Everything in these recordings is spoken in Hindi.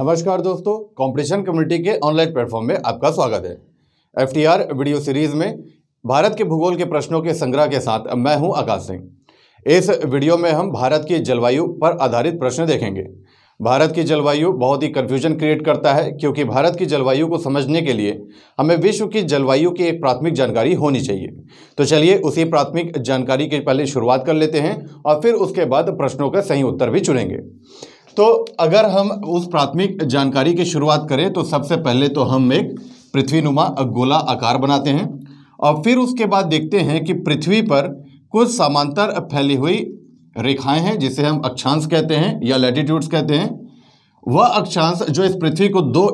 नमस्कार दोस्तों कंपटीशन कम्युनिटी के ऑनलाइन प्लेटफॉर्म में आपका स्वागत है एफटीआर वीडियो सीरीज में भारत के भूगोल के प्रश्नों के संग्रह के साथ मैं हूं आकाश सिंह इस वीडियो में हम भारत की जलवायु पर आधारित प्रश्न देखेंगे भारत की जलवायु बहुत ही कन्फ्यूजन क्रिएट करता है क्योंकि भारत की जलवायु को समझने के लिए हमें विश्व की जलवायु की एक प्राथमिक जानकारी होनी चाहिए तो चलिए उसी प्राथमिक जानकारी के पहले शुरुआत कर लेते हैं और फिर उसके बाद प्रश्नों का सही उत्तर भी चुनेंगे तो अगर हम उस प्राथमिक जानकारी की शुरुआत करें तो सबसे पहले तो हम एक पृथ्वीनुमा गोला आकार बनाते हैं और फिर उसके बाद देखते हैं कि पृथ्वी पर कुछ समांतर फैली हुई रेखाएं हैं जिसे हम अक्षांश कहते हैं या लैटिट्यूड्स कहते हैं वह अक्षांश जो इस पृथ्वी को दो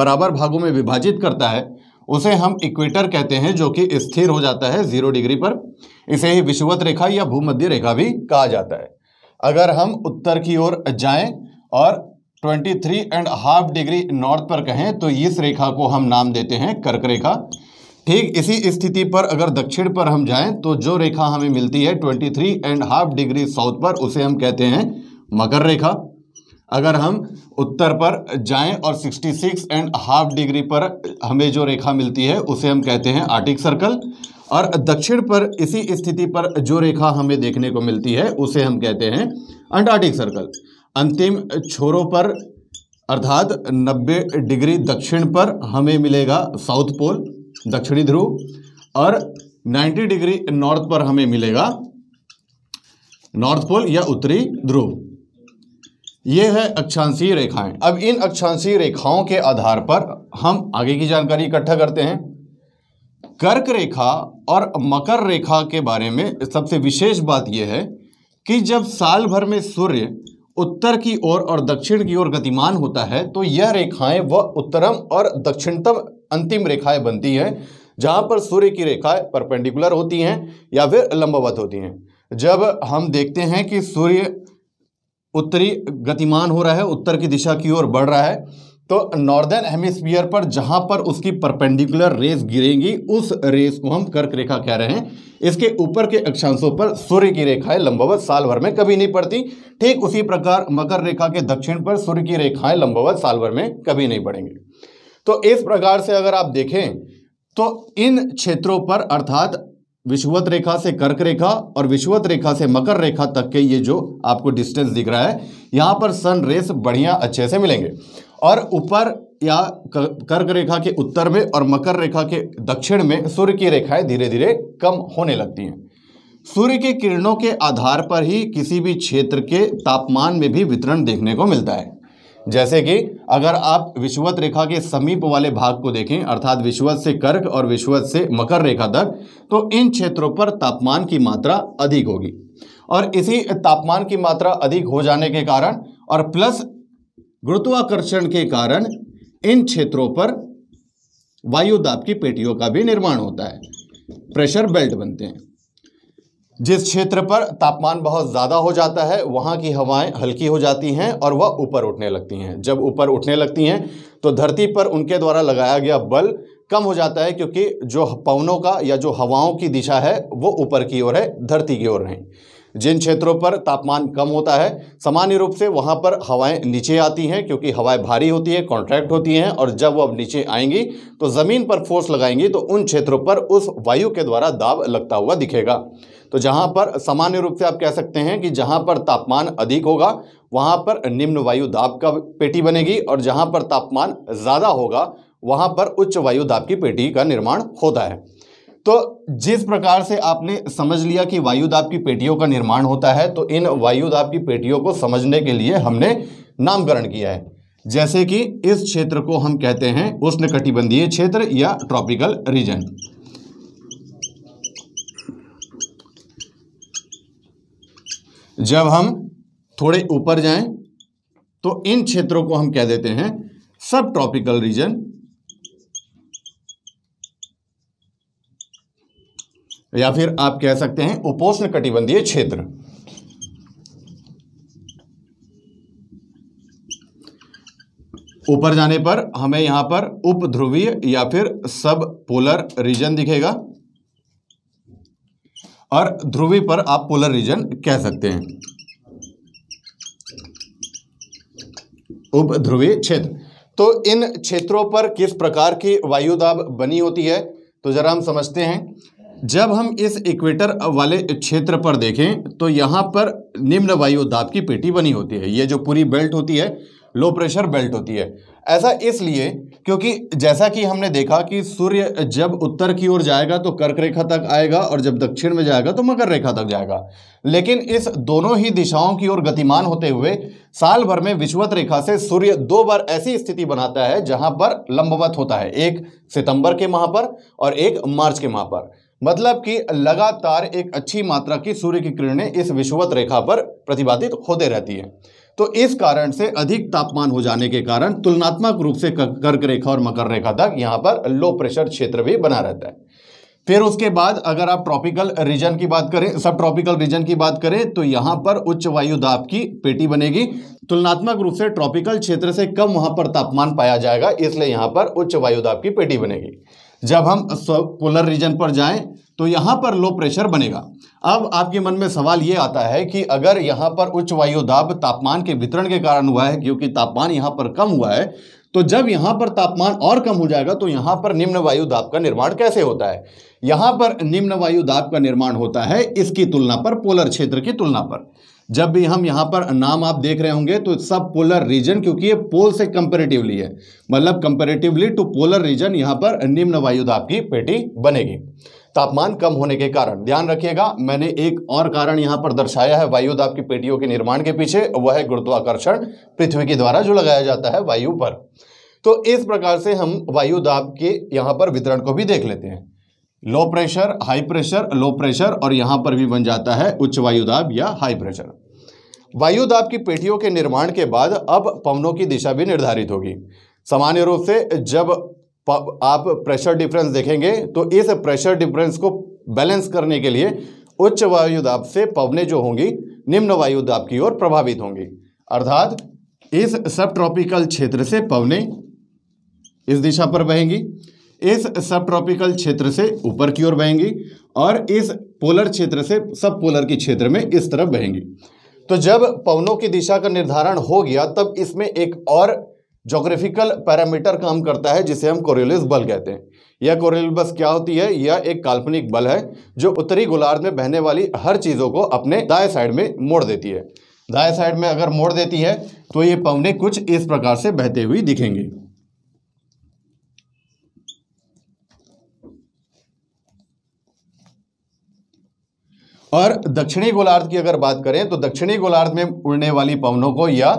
बराबर भागों में विभाजित करता है उसे हम इक्वेटर कहते हैं जो कि स्थिर हो जाता है जीरो डिग्री पर इसे ही विषुवत रेखा या भूमध्य रेखा भी कहा जाता है अगर हम उत्तर की ओर जाएं और 23 एंड हाफ डिग्री नॉर्थ पर कहें तो इस रेखा को हम नाम देते हैं कर्क रेखा ठीक इसी स्थिति पर अगर दक्षिण पर हम जाएं तो जो रेखा हमें मिलती है 23 एंड हाफ डिग्री साउथ पर उसे हम कहते हैं मकर रेखा अगर हम उत्तर पर जाएं और 66 एंड हाफ डिग्री पर हमें जो रेखा मिलती है उसे हम कहते हैं आर्टिक सर्कल और दक्षिण पर इसी स्थिति पर जो रेखा हमें देखने को मिलती है उसे हम कहते हैं अंटार्टिक सर्कल अंतिम छोरों पर अर्थात 90 डिग्री दक्षिण पर हमें मिलेगा साउथ पोल दक्षिणी ध्रुव और 90 डिग्री नॉर्थ पर हमें मिलेगा नॉर्थ पोल या उत्तरी ध्रुव यह है अक्षांशीय रेखाएं अब इन अक्षांशीय रेखाओं के आधार पर हम आगे की जानकारी इकट्ठा करते हैं कर्क रेखा और मकर रेखा के बारे में सबसे विशेष बात यह है कि जब साल भर में सूर्य उत्तर की ओर और, और दक्षिण की ओर गतिमान होता है तो यह रेखाएं वह उत्तरम और दक्षिणतम अंतिम रेखाएं बनती हैं जहां पर सूर्य की रेखाएं परपेंडिकुलर होती हैं या फिर लंबवत होती हैं जब हम देखते हैं कि सूर्य उत्तरी गतिमान हो रहा है उत्तर की दिशा की ओर बढ़ रहा है तो नॉर्दर्न हेमिस्फीयर पर जहां पर उसकी परपेंडिकुलर रेस गिरेंगी उस रेस को हम कर्क रेखा कह रहे हैं इसके ऊपर के अक्षांशों पर सूर्य की रेखाएं लंबवत साल भर में कभी नहीं पड़ती ठीक उसी प्रकार मकर रेखा के दक्षिण पर सूर्य की रेखाएं लंबवत साल भर में कभी नहीं पड़ेंगी तो इस प्रकार से अगर आप देखें तो इन क्षेत्रों पर अर्थात विश्ववत रेखा से कर्क रेखा और विश्ववत रेखा से मकर रेखा तक के ये जो आपको डिस्टेंस दिख रहा है यहाँ पर सन रेस बढ़िया अच्छे से मिलेंगे और ऊपर या कर्क रेखा के उत्तर में और मकर रेखा के दक्षिण में सूर्य की रेखाएं धीरे धीरे कम होने लगती हैं सूर्य के किरणों के आधार पर ही किसी भी क्षेत्र के तापमान में भी वितरण देखने को मिलता है जैसे कि अगर आप विश्वत रेखा के समीप वाले भाग को देखें अर्थात विश्वत से कर्क और विश्वत से मकर रेखा तक तो इन क्षेत्रों पर तापमान की मात्रा अधिक होगी और इसी तापमान की मात्रा अधिक हो जाने के कारण और प्लस गुरुत्वाकर्षण के कारण इन क्षेत्रों पर वायुदाब की पेटियों का भी निर्माण होता है प्रेशर बेल्ट बनते हैं जिस क्षेत्र पर तापमान बहुत ज़्यादा हो जाता है वहाँ की हवाएं हल्की हो जाती हैं और वह ऊपर उठने लगती हैं जब ऊपर उठने लगती हैं तो धरती पर उनके द्वारा लगाया गया बल कम हो जाता है क्योंकि जो पवनों का या जो हवाओं की दिशा है वो ऊपर की ओर है धरती की ओर नहीं जिन क्षेत्रों पर तापमान कम होता है सामान्य रूप से वहाँ पर हवाएं नीचे आती हैं क्योंकि हवाएं भारी होती है कॉन्ट्रैक्ट होती हैं और जब वो अब नीचे आएंगी तो ज़मीन पर फोर्स लगाएंगी तो उन क्षेत्रों पर उस वायु के द्वारा दाब लगता हुआ दिखेगा तो जहाँ पर सामान्य रूप से आप कह सकते हैं कि जहाँ पर तापमान अधिक होगा वहाँ पर निम्न वायु दाब का पेटी बनेगी और जहाँ पर तापमान ज़्यादा होगा वहाँ पर उच्च वायु दाब की पेटी का निर्माण होता है तो जिस प्रकार से आपने समझ लिया कि वायुदाब की पेटियों का निर्माण होता है तो इन वायुदाब की पेटियों को समझने के लिए हमने नामकरण किया है जैसे कि इस क्षेत्र को हम कहते हैं उष्ण कटिबंधीय क्षेत्र या ट्रॉपिकल रीजन जब हम थोड़े ऊपर जाएं तो इन क्षेत्रों को हम कह देते हैं सब ट्रॉपिकल रीजन या फिर आप कह सकते हैं उपोष्ण कटिबंधीय क्षेत्र ऊपर जाने पर हमें यहां पर उपध्रुवीय या फिर सब पोलर रीजन दिखेगा और ध्रुवी पर आप पोलर रीजन कह सकते हैं उपध्रुवीय क्षेत्र तो इन क्षेत्रों पर किस प्रकार की वायुदाब बनी होती है तो जरा हम समझते हैं जब हम इस इक्वेटर वाले क्षेत्र पर देखें तो यहाँ पर निम्न वायु दाब की पेटी बनी होती है ये जो पूरी बेल्ट होती है लो प्रेशर बेल्ट होती है ऐसा इसलिए क्योंकि जैसा कि हमने देखा कि सूर्य जब उत्तर की ओर जाएगा तो कर्क रेखा तक आएगा और जब दक्षिण में जाएगा तो मकर रेखा तक जाएगा लेकिन इस दोनों ही दिशाओं की ओर गतिमान होते हुए साल भर में विश्वत रेखा से सूर्य दो बार ऐसी स्थिति बनाता है जहां पर लंबवत होता है एक सितंबर के माह पर और एक मार्च के माह पर मतलब कि लगातार एक अच्छी मात्रा की सूर्य की किरणें इस विषुवत रेखा पर प्रतिबाधित होते रहती है तो इस कारण से अधिक तापमान हो जाने के कारण तुलनात्मक रूप से कर्क रेखा और मकर रेखा तक यहाँ पर लो प्रेशर क्षेत्र भी बना रहता है फिर उसके बाद अगर आप ट्रॉपिकल रीजन की बात करें सब ट्रॉपिकल रीजन की बात करें तो यहाँ पर उच्च वायु दाब की पेटी बनेगी तुलनात्मक रूप से ट्रॉपिकल क्षेत्र से कम वहाँ पर तापमान पाया जाएगा इसलिए यहाँ पर उच्च वायु दाब की पेटी बनेगी जब हम पोलर रीजन पर जाएं तो यहां पर लो प्रेशर बनेगा अब आपके मन में सवाल ये आता है कि अगर यहां पर उच्च वायु दाब तापमान के वितरण के कारण हुआ है क्योंकि तापमान यहां पर कम हुआ है तो जब यहाँ पर तापमान और कम हो जाएगा तो यहां पर निम्न वायु दाब का निर्माण कैसे होता है यहां पर निम्न वायु दाब का निर्माण होता है इसकी तुलना पर पोलर क्षेत्र की तुलना पर जब भी हम यहां पर नाम आप देख रहे होंगे तो सब पोलर रीजन क्योंकि ये पोल से कंपेरेटिवली है मतलब कंपेरेटिवली टू पोलर रीजन यहां पर निम्न वायुदाब की पेटी बनेगी तापमान कम होने के कारण ध्यान रखिएगा मैंने एक और कारण यहां पर दर्शाया है वायुदाब की पेटियों के निर्माण के पीछे वह है गुरुत्वाकर्षण पृथ्वी के द्वारा जो लगाया जाता है वायु पर तो इस प्रकार से हम वायुदाब के यहां पर वितरण को भी देख लेते हैं low pressure high pressure low pressure और यहां पर भी बन जाता है उच्च वायुदाब या हाई प्रेशर वायुदाब की पेटियों के निर्माण के बाद अब पवनों की दिशा भी निर्धारित होगी सामान्य रूप से जब आप प्रेशर डिफरेंस देखेंगे तो इस प्रेशर डिफरेंस को बैलेंस करने के लिए उच्च वायुदाब से पवने जो होंगी निम्न वायुदाब की ओर प्रभावित होंगी अर्थात इस सब ट्रॉपिकल क्षेत्र से पवने इस दिशा पर बहेंगी इस सब ट्रॉपिकल क्षेत्र से ऊपर की ओर बहेंगी और इस पोलर क्षेत्र से सब पोलर के क्षेत्र में इस तरफ बहेंगी तो जब पवनों की दिशा का निर्धारण हो गया तब इसमें एक और जोग्राफिकल पैरामीटर काम करता है जिसे हम कोरियोलिस बल कहते हैं यह कोरियोलिस क्या होती है यह एक काल्पनिक बल है जो उत्तरी गोलार्ध में बहने वाली हर चीज़ों को अपने दाएं साइड में मोड़ देती है दाएं साइड में अगर मोड़ देती है तो ये पवने कुछ इस प्रकार से बहते हुए दिखेंगे और दक्षिणी गोलार्ध की अगर बात करें तो दक्षिणी गोलार्ध में उड़ने वाली पवनों को या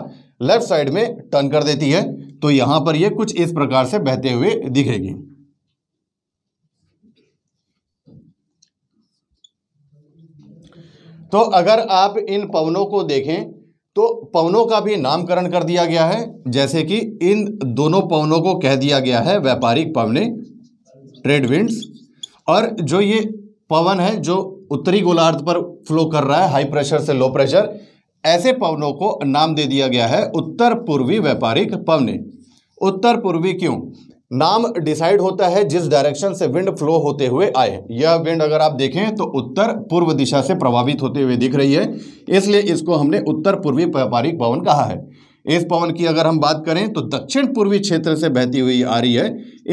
लेफ्ट साइड में टर्न कर देती है तो यहां पर यह कुछ इस प्रकार से बहते हुए दिखेगी तो अगर आप इन पवनों को देखें तो पवनों का भी नामकरण कर दिया गया है जैसे कि इन दोनों पवनों को कह दिया गया है व्यापारिक पवने ट्रेड विंड्स और जो ये पवन है जो उत्तरी गोलार्ध पर फ्लो कर रहा है हाई प्रेशर से लो प्रेशर ऐसे पवनों को नाम दे दिया गया है उत्तर पूर्वी व्यापारिक पवन उत्तर पूर्वी क्यों नाम डिसाइड होता है जिस डायरेक्शन से विंड फ्लो होते हुए आए यह विंड अगर आप देखें तो उत्तर पूर्व दिशा से प्रभावित होते हुए दिख रही है इसलिए इसको हमने उत्तर पूर्वी व्यापारिक पवन कहा है इस पवन की अगर हम बात करें तो दक्षिण पूर्वी क्षेत्र से बहती हुई आ रही है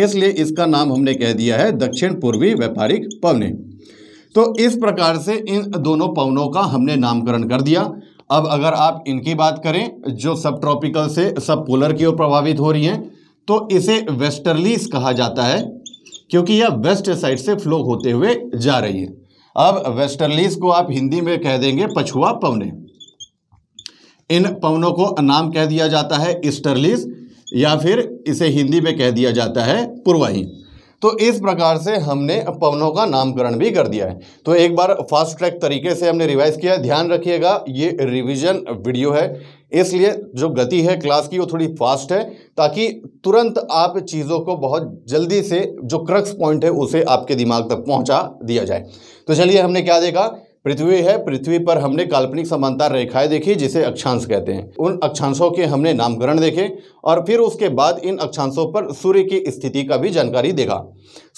इसलिए इसका नाम हमने कह दिया है दक्षिण पूर्वी व्यापारिक पवने तो इस प्रकार से इन दोनों पवनों का हमने नामकरण कर दिया अब अगर आप इनकी बात करें जो सब ट्रॉपिकल से सब पोलर की ओर प्रभावित हो रही हैं तो इसे वेस्टर्लीस कहा जाता है क्योंकि यह वेस्ट साइड से फ्लो होते हुए जा रही है अब वेस्टर्लीज को आप हिंदी में कह देंगे पछुआ पवने इन पवनों को नाम कह दिया जाता है ईस्टर्लीस या फिर इसे हिंदी में कह दिया जाता है पुरवाही तो इस प्रकार से हमने पवनों का नामकरण भी कर दिया है तो एक बार फास्ट ट्रैक तरीके से हमने रिवाइज किया ध्यान रखिएगा ये रिविजन वीडियो है इसलिए जो गति है क्लास की वो थोड़ी फास्ट है ताकि तुरंत आप चीज़ों को बहुत जल्दी से जो क्रक्स पॉइंट है उसे आपके दिमाग तक पहुंचा दिया जाए तो चलिए हमने क्या देखा पृथ्वी है पृथ्वी पर हमने काल्पनिक समांतर रेखाएं देखी जिसे अक्षांश कहते हैं उन अक्षांशों के हमने नामकरण देखे और फिर उसके बाद इन अक्षांशों पर सूर्य की स्थिति का भी जानकारी देखा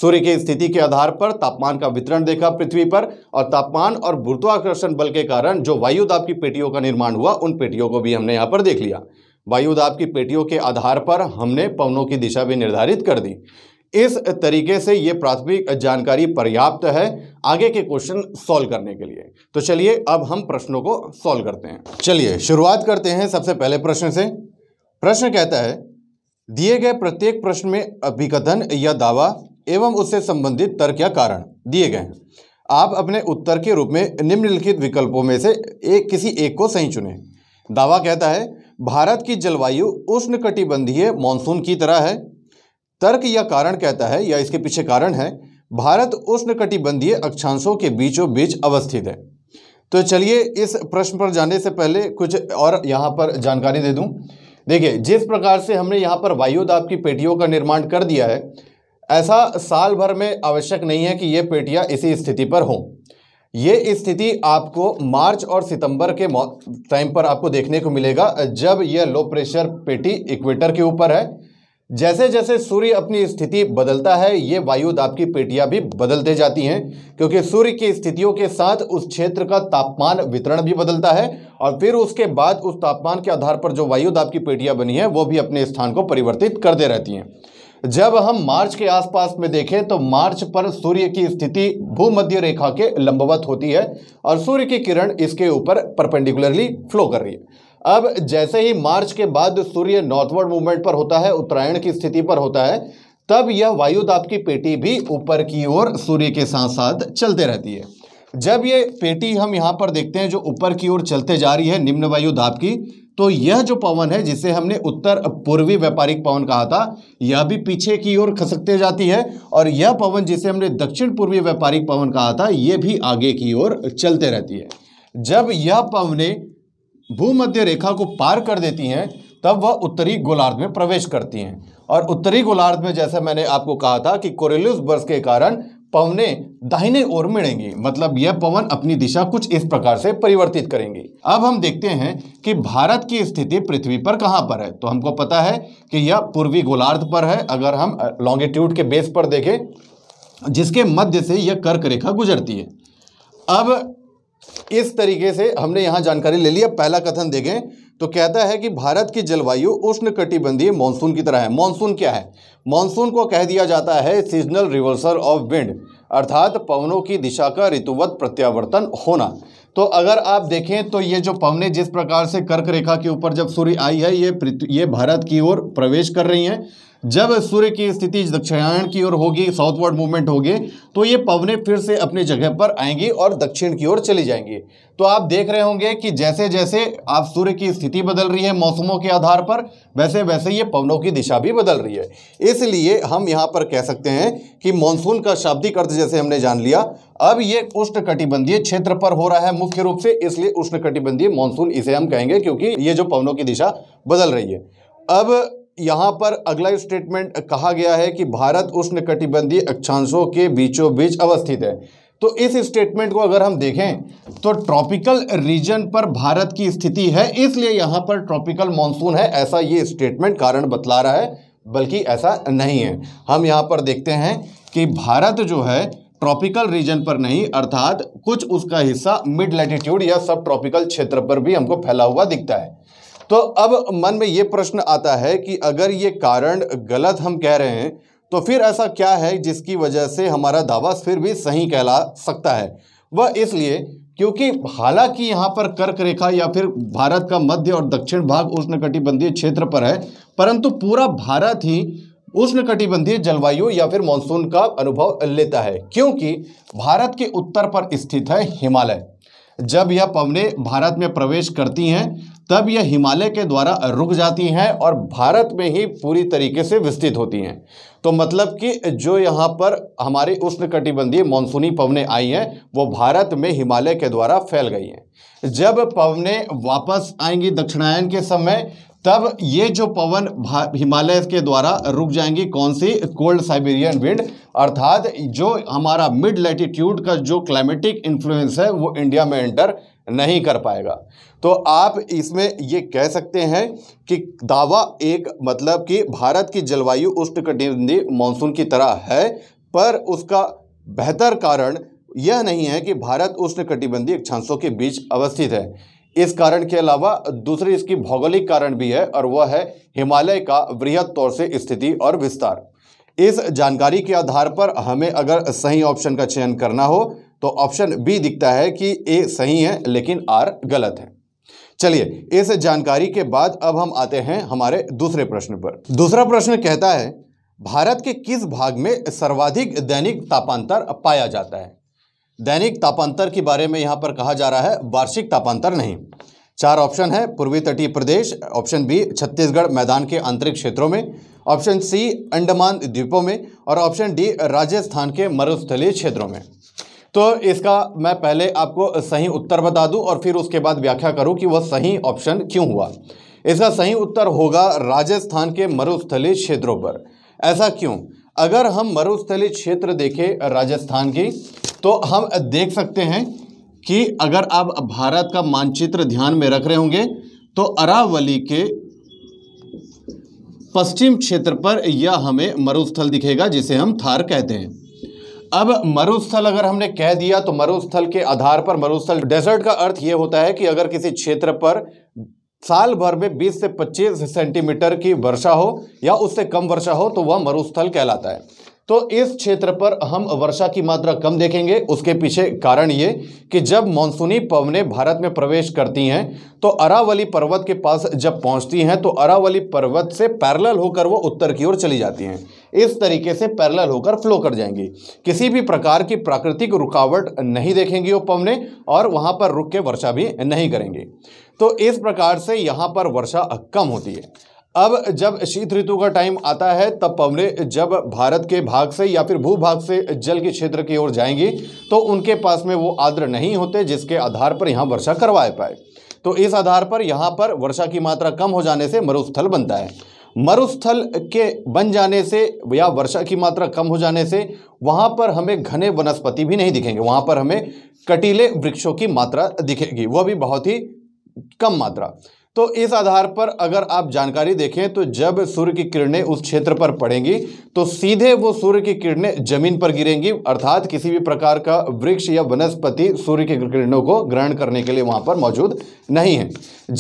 सूर्य की स्थिति के आधार पर तापमान का वितरण देखा पृथ्वी पर और तापमान और गुरुत्वाकर्षण बल के कारण जो वायुदाब की पेटियों का निर्माण हुआ उन पेटियों को भी हमने यहाँ पर देख लिया वायुदाब की पेटियों के आधार पर हमने पवनों की दिशा भी निर्धारित कर दी इस तरीके से ये प्राथमिक जानकारी पर्याप्त है आगे के क्वेश्चन सॉल्व करने के लिए तो चलिए अब हम प्रश्नों को सॉल्व करते हैं चलिए शुरुआत करते हैं सबसे पहले प्रश्न से प्रश्न कहता है दिए गए प्रत्येक प्रश्न में अभिकथन या दावा एवं उससे संबंधित तर्क या कारण दिए गए हैं आप अपने उत्तर के रूप में निम्नलिखित विकल्पों में से एक किसी एक को सही चुने दावा कहता है भारत की जलवायु उष्ण कटिबंधीय मानसून की तरह है तर्क या कारण कहता है या इसके पीछे कारण है भारत उष्ण कटिबंधीय अक्षांशों के बीचों बीच अवस्थित है तो चलिए इस प्रश्न पर जाने से पहले कुछ और यहाँ पर जानकारी दे दूँ देखिए जिस प्रकार से हमने यहाँ पर वायुदाब की पेटियों का निर्माण कर दिया है ऐसा साल भर में आवश्यक नहीं है कि ये पेटियाँ इसी स्थिति पर हों ये स्थिति आपको मार्च और सितंबर के टाइम पर आपको देखने को मिलेगा जब यह लो प्रेशर पेटी इक्वेटर के ऊपर है जैसे जैसे सूर्य अपनी स्थिति बदलता है ये वायु दाब की पेटियां भी बदलते जाती हैं क्योंकि सूर्य की स्थितियों के साथ उस क्षेत्र का तापमान वितरण भी बदलता है और फिर उसके बाद उस तापमान के आधार पर जो वायु दाब की पेटियां बनी है वो भी अपने स्थान को परिवर्तित करते रहती हैं जब हम मार्च के आसपास में देखें तो मार्च पर सूर्य की स्थिति भूमध्य रेखा के लंबवत होती है और सूर्य की किरण इसके ऊपर परपेंडिकुलरली फ्लो कर रही है अब जैसे ही मार्च के बाद सूर्य नॉर्थवर्ड मूवमेंट पर होता है उत्तरायण की स्थिति पर होता है तब यह वायुदाब की पेटी भी ऊपर की ओर सूर्य के साथ साथ चलते रहती है जब ये पेटी हम यहाँ पर देखते हैं जो ऊपर की ओर चलते जा रही है निम्न वायु दाब की तो यह जो पवन है जिसे हमने उत्तर पूर्वी व्यापारिक पवन कहा था यह भी पीछे की ओर खसकते जाती है और यह पवन जिसे हमने दक्षिण पूर्वी व्यापारिक पवन कहा था यह भी आगे की ओर चलते रहती है जब यह पवने भूमध्य रेखा को पार कर देती हैं तब वह उत्तरी गोलार्ध में प्रवेश करती हैं और उत्तरी गोलार्ध में जैसा मैंने आपको कहा था कि कोरेलियस बर्स के कारण पवने दाहिने ओर मिलेंगी मतलब यह पवन अपनी दिशा कुछ इस प्रकार से परिवर्तित करेंगे अब हम देखते हैं कि भारत की स्थिति पृथ्वी पर कहाँ पर है तो हमको पता है कि यह पूर्वी गोलार्ध पर है अगर हम लॉन्गिट्यूड के बेस पर देखें जिसके मध्य से यह कर्क रेखा गुजरती है अब इस तरीके से हमने यहाँ जानकारी ले लिया पहला कथन देखें तो कहता है कि भारत की जलवायु उष्ण कटिबंधीय मानसून की तरह है मानसून क्या है मानसून को कह दिया जाता है सीजनल रिवर्सल ऑफ विंड अर्थात पवनों की दिशा का ऋतुवत प्रत्यावर्तन होना तो अगर आप देखें तो ये जो पवने जिस प्रकार से कर्क रेखा के ऊपर जब सूर्य आई है ये ये भारत की ओर प्रवेश कर रही हैं जब सूर्य की स्थिति दक्षिणायन की ओर होगी साउथवर्ड मूवमेंट होगी तो ये पवने फिर से अपने जगह पर आएंगी और दक्षिण की ओर चली जाएंगी तो आप देख रहे होंगे कि जैसे जैसे आप सूर्य की स्थिति बदल रही है मौसमों के आधार पर वैसे वैसे ये पवनों की दिशा भी बदल रही है इसलिए हम यहाँ पर कह सकते हैं कि मानसून का शाब्दिक अर्थ जैसे हमने जान लिया अब ये उष्ण कटिबंधीय क्षेत्र पर हो रहा है मुख्य रूप से इसलिए उष्ण कटिबंधीय मानसून इसे हम कहेंगे क्योंकि ये जो पवनों की दिशा बदल रही है अब यहाँ पर अगला स्टेटमेंट कहा गया है कि भारत उष्ण कटिबंधीय अक्षांशों के बीचों बीच अवस्थित है तो इस स्टेटमेंट को अगर हम देखें तो ट्रॉपिकल रीजन पर भारत की स्थिति है इसलिए यहाँ पर ट्रॉपिकल मानसून है ऐसा ये स्टेटमेंट कारण बतला रहा है बल्कि ऐसा नहीं है हम यहाँ पर देखते हैं कि भारत जो है ट्रॉपिकल रीजन पर नहीं अर्थात कुछ उसका हिस्सा मिड लैटिट्यूड या सब ट्रॉपिकल क्षेत्र पर भी हमको फैला हुआ दिखता है तो अब मन में ये प्रश्न आता है कि अगर ये कारण गलत हम कह रहे हैं तो फिर ऐसा क्या है जिसकी वजह से हमारा दावा फिर भी सही कहला सकता है वह इसलिए क्योंकि हालांकि यहाँ पर कर्क रेखा या फिर भारत का मध्य और दक्षिण भाग उष्णकटिबंधीय क्षेत्र पर है परंतु पूरा भारत ही उष्णकटिबंधीय जलवायु या फिर मानसून का अनुभव लेता है क्योंकि भारत के उत्तर पर स्थित है हिमालय जब यह पवने भारत में प्रवेश करती हैं तब यह हिमालय के द्वारा रुक जाती हैं और भारत में ही पूरी तरीके से विस्तृत होती हैं तो मतलब कि जो यहाँ पर हमारे उष्ण कटिबंधीय मानसूनी पवने आई हैं वो भारत में हिमालय के द्वारा फैल गई हैं जब पवने वापस आएंगी दक्षिणायन के समय तब ये जो पवन हिमालय के द्वारा रुक जाएंगी कौन सी कोल्ड साइबेरियन विंड अर्थात जो हमारा मिड लैटिट्यूड का जो क्लाइमेटिक इन्फ्लुएंस है वो इंडिया में एंटर नहीं कर पाएगा तो आप इसमें ये कह सकते हैं कि दावा एक मतलब कि भारत की जलवायु कटिबंधी मानसून की तरह है पर उसका बेहतर कारण यह नहीं है कि भारत उष्णकटिबंधीय छांसों के बीच अवस्थित है इस कारण के अलावा दूसरी इसकी भौगोलिक कारण भी है और वह है हिमालय का वृहद तौर से स्थिति और विस्तार इस जानकारी के आधार पर हमें अगर सही ऑप्शन का चयन करना हो तो ऑप्शन बी दिखता है कि ए सही है लेकिन आर गलत है चलिए इस जानकारी के बाद अब हम आते हैं हमारे दूसरे प्रश्न पर दूसरा प्रश्न कहता है भारत के किस भाग में सर्वाधिक दैनिक तापांतर पाया जाता है दैनिक तापांतर के बारे में यहां पर कहा जा रहा है वार्षिक तापांतर नहीं चार ऑप्शन है पूर्वी तटीय प्रदेश ऑप्शन बी छत्तीसगढ़ मैदान के आंतरिक क्षेत्रों में ऑप्शन सी अंडमान द्वीपों में और ऑप्शन डी राजस्थान के मरुस्थलीय क्षेत्रों में तो इसका मैं पहले आपको सही उत्तर बता दूं और फिर उसके बाद व्याख्या करूं कि वह सही ऑप्शन क्यों हुआ इसका सही उत्तर होगा राजस्थान के मरुस्थलीय क्षेत्रों पर ऐसा क्यों अगर हम मरुस्थलीय क्षेत्र देखें राजस्थान की तो हम देख सकते हैं कि अगर आप भारत का मानचित्र ध्यान में रख रहे होंगे तो अरावली के पश्चिम क्षेत्र पर यह हमें मरुस्थल दिखेगा जिसे हम थार कहते हैं अब मरुस्थल अगर हमने कह दिया तो मरुस्थल के आधार पर मरुस्थल डेजर्ट का अर्थ यह होता है कि अगर किसी क्षेत्र पर साल भर में 20 से 25 सेंटीमीटर की वर्षा हो या उससे कम वर्षा हो तो वह मरुस्थल कहलाता है तो इस क्षेत्र पर हम वर्षा की मात्रा कम देखेंगे उसके पीछे कारण ये कि जब मानसूनी पवनें भारत में प्रवेश करती हैं तो अरावली पर्वत के पास जब पहुंचती हैं तो अरावली पर्वत से पैरल होकर वो उत्तर की ओर चली जाती हैं इस तरीके से पैरल होकर फ्लो कर जाएंगी किसी भी प्रकार की प्राकृतिक रुकावट नहीं देखेंगी वो पवने और वहाँ पर रुक के वर्षा भी नहीं करेंगे तो इस प्रकार से यहाँ पर वर्षा कम होती है अब जब शीत ऋतु का टाइम आता है तब पवने जब भारत के भाग से या फिर भूभाग से जल के क्षेत्र की ओर जाएंगी तो उनके पास में वो आर्द्र नहीं होते जिसके आधार पर यहाँ वर्षा करवाए पाए तो इस आधार पर यहाँ पर वर्षा की मात्रा कम हो जाने से मरुस्थल बनता है मरुस्थल के बन जाने से या वर्षा की मात्रा कम हो जाने से वहाँ पर हमें घने वनस्पति भी नहीं दिखेंगे वहाँ पर हमें कटीले वृक्षों की मात्रा दिखेगी वह भी बहुत ही कम मात्रा तो इस आधार पर अगर आप जानकारी देखें तो जब सूर्य की किरणें उस क्षेत्र पर पड़ेंगी तो सीधे वो सूर्य की किरणें जमीन पर गिरेंगी अर्थात किसी भी प्रकार का वृक्ष या वनस्पति सूर्य की किरणों को ग्रहण करने के लिए वहाँ पर मौजूद नहीं है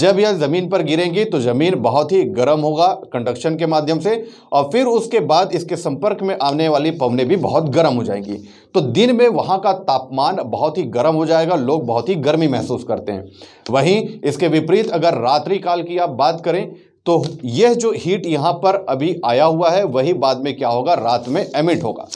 जब यह ज़मीन पर गिरेंगी तो ज़मीन बहुत ही गर्म होगा कंडक्शन के माध्यम से और फिर उसके बाद इसके संपर्क में आने वाली पवने भी बहुत गर्म हो जाएंगी तो दिन में वहाँ का तापमान बहुत ही गर्म हो जाएगा लोग बहुत ही गर्मी महसूस करते हैं वहीं इसके विपरीत अगर रात्रि काल की आप बात करें तो यह जो हीट यहाँ पर अभी आया हुआ है वही बाद में क्या होगा रात में एमिट होगा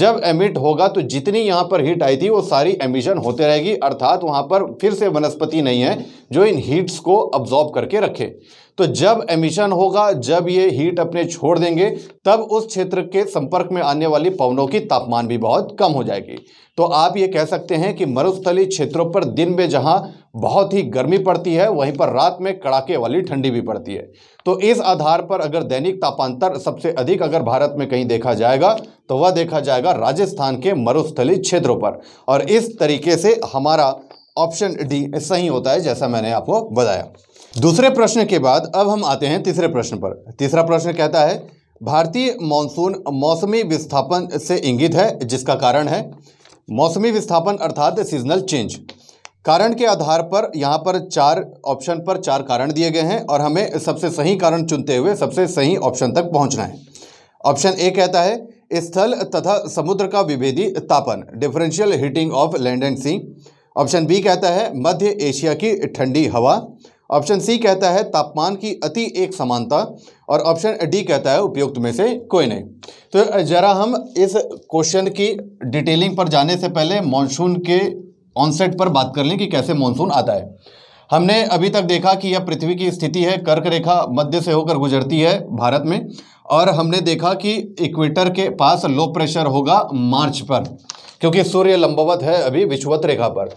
जब एमिट होगा तो जितनी यहाँ पर हीट आई थी वो सारी एमिशन होते रहेगी अर्थात वहाँ पर फिर से वनस्पति नहीं है जो इन हीट्स को अब्जॉर्ब करके रखे तो जब एमिशन होगा जब ये हीट अपने छोड़ देंगे तब उस क्षेत्र के संपर्क में आने वाली पवनों की तापमान भी बहुत कम हो जाएगी तो आप ये कह सकते हैं कि मरुस्थली क्षेत्रों पर दिन में जहाँ बहुत ही गर्मी पड़ती है वहीं पर रात में कड़ाके वाली ठंडी भी पड़ती है तो इस आधार पर अगर दैनिक तापांतर सबसे अधिक अगर भारत में कहीं देखा जाएगा तो वह देखा जाएगा राजस्थान के मरुस्थली क्षेत्रों पर और इस तरीके से हमारा ऑप्शन डी सही होता है जैसा मैंने आपको बताया दूसरे प्रश्न के बाद अब हम आते हैं तीसरे प्रश्न पर तीसरा प्रश्न कहता है भारतीय मानसून मौसमी विस्थापन से इंगित है जिसका कारण है मौसमी विस्थापन अर्थात सीजनल चेंज कारण के आधार पर यहाँ पर चार ऑप्शन पर चार कारण दिए गए हैं और हमें सबसे सही कारण चुनते हुए सबसे सही ऑप्शन तक पहुँचना है ऑप्शन ए कहता है स्थल तथा समुद्र का विभेदी तापन differential heating of land and sea option B कहता है मध्य एशिया की ठंडी हवा ऑप्शन सी कहता है तापमान की अति एक समानता और ऑप्शन डी कहता है उपयुक्त में से कोई नहीं तो ज़रा हम इस क्वेश्चन की डिटेलिंग पर जाने से पहले मानसून के ऑनसेट पर बात कर लें कि कैसे मानसून आता है हमने अभी तक देखा कि यह पृथ्वी की स्थिति है कर्क रेखा मध्य से होकर गुजरती है भारत में और हमने देखा कि इक्वेटर के पास लो प्रेशर होगा मार्च पर क्योंकि सूर्य लंबवत है अभी विश्ववत रेखा पर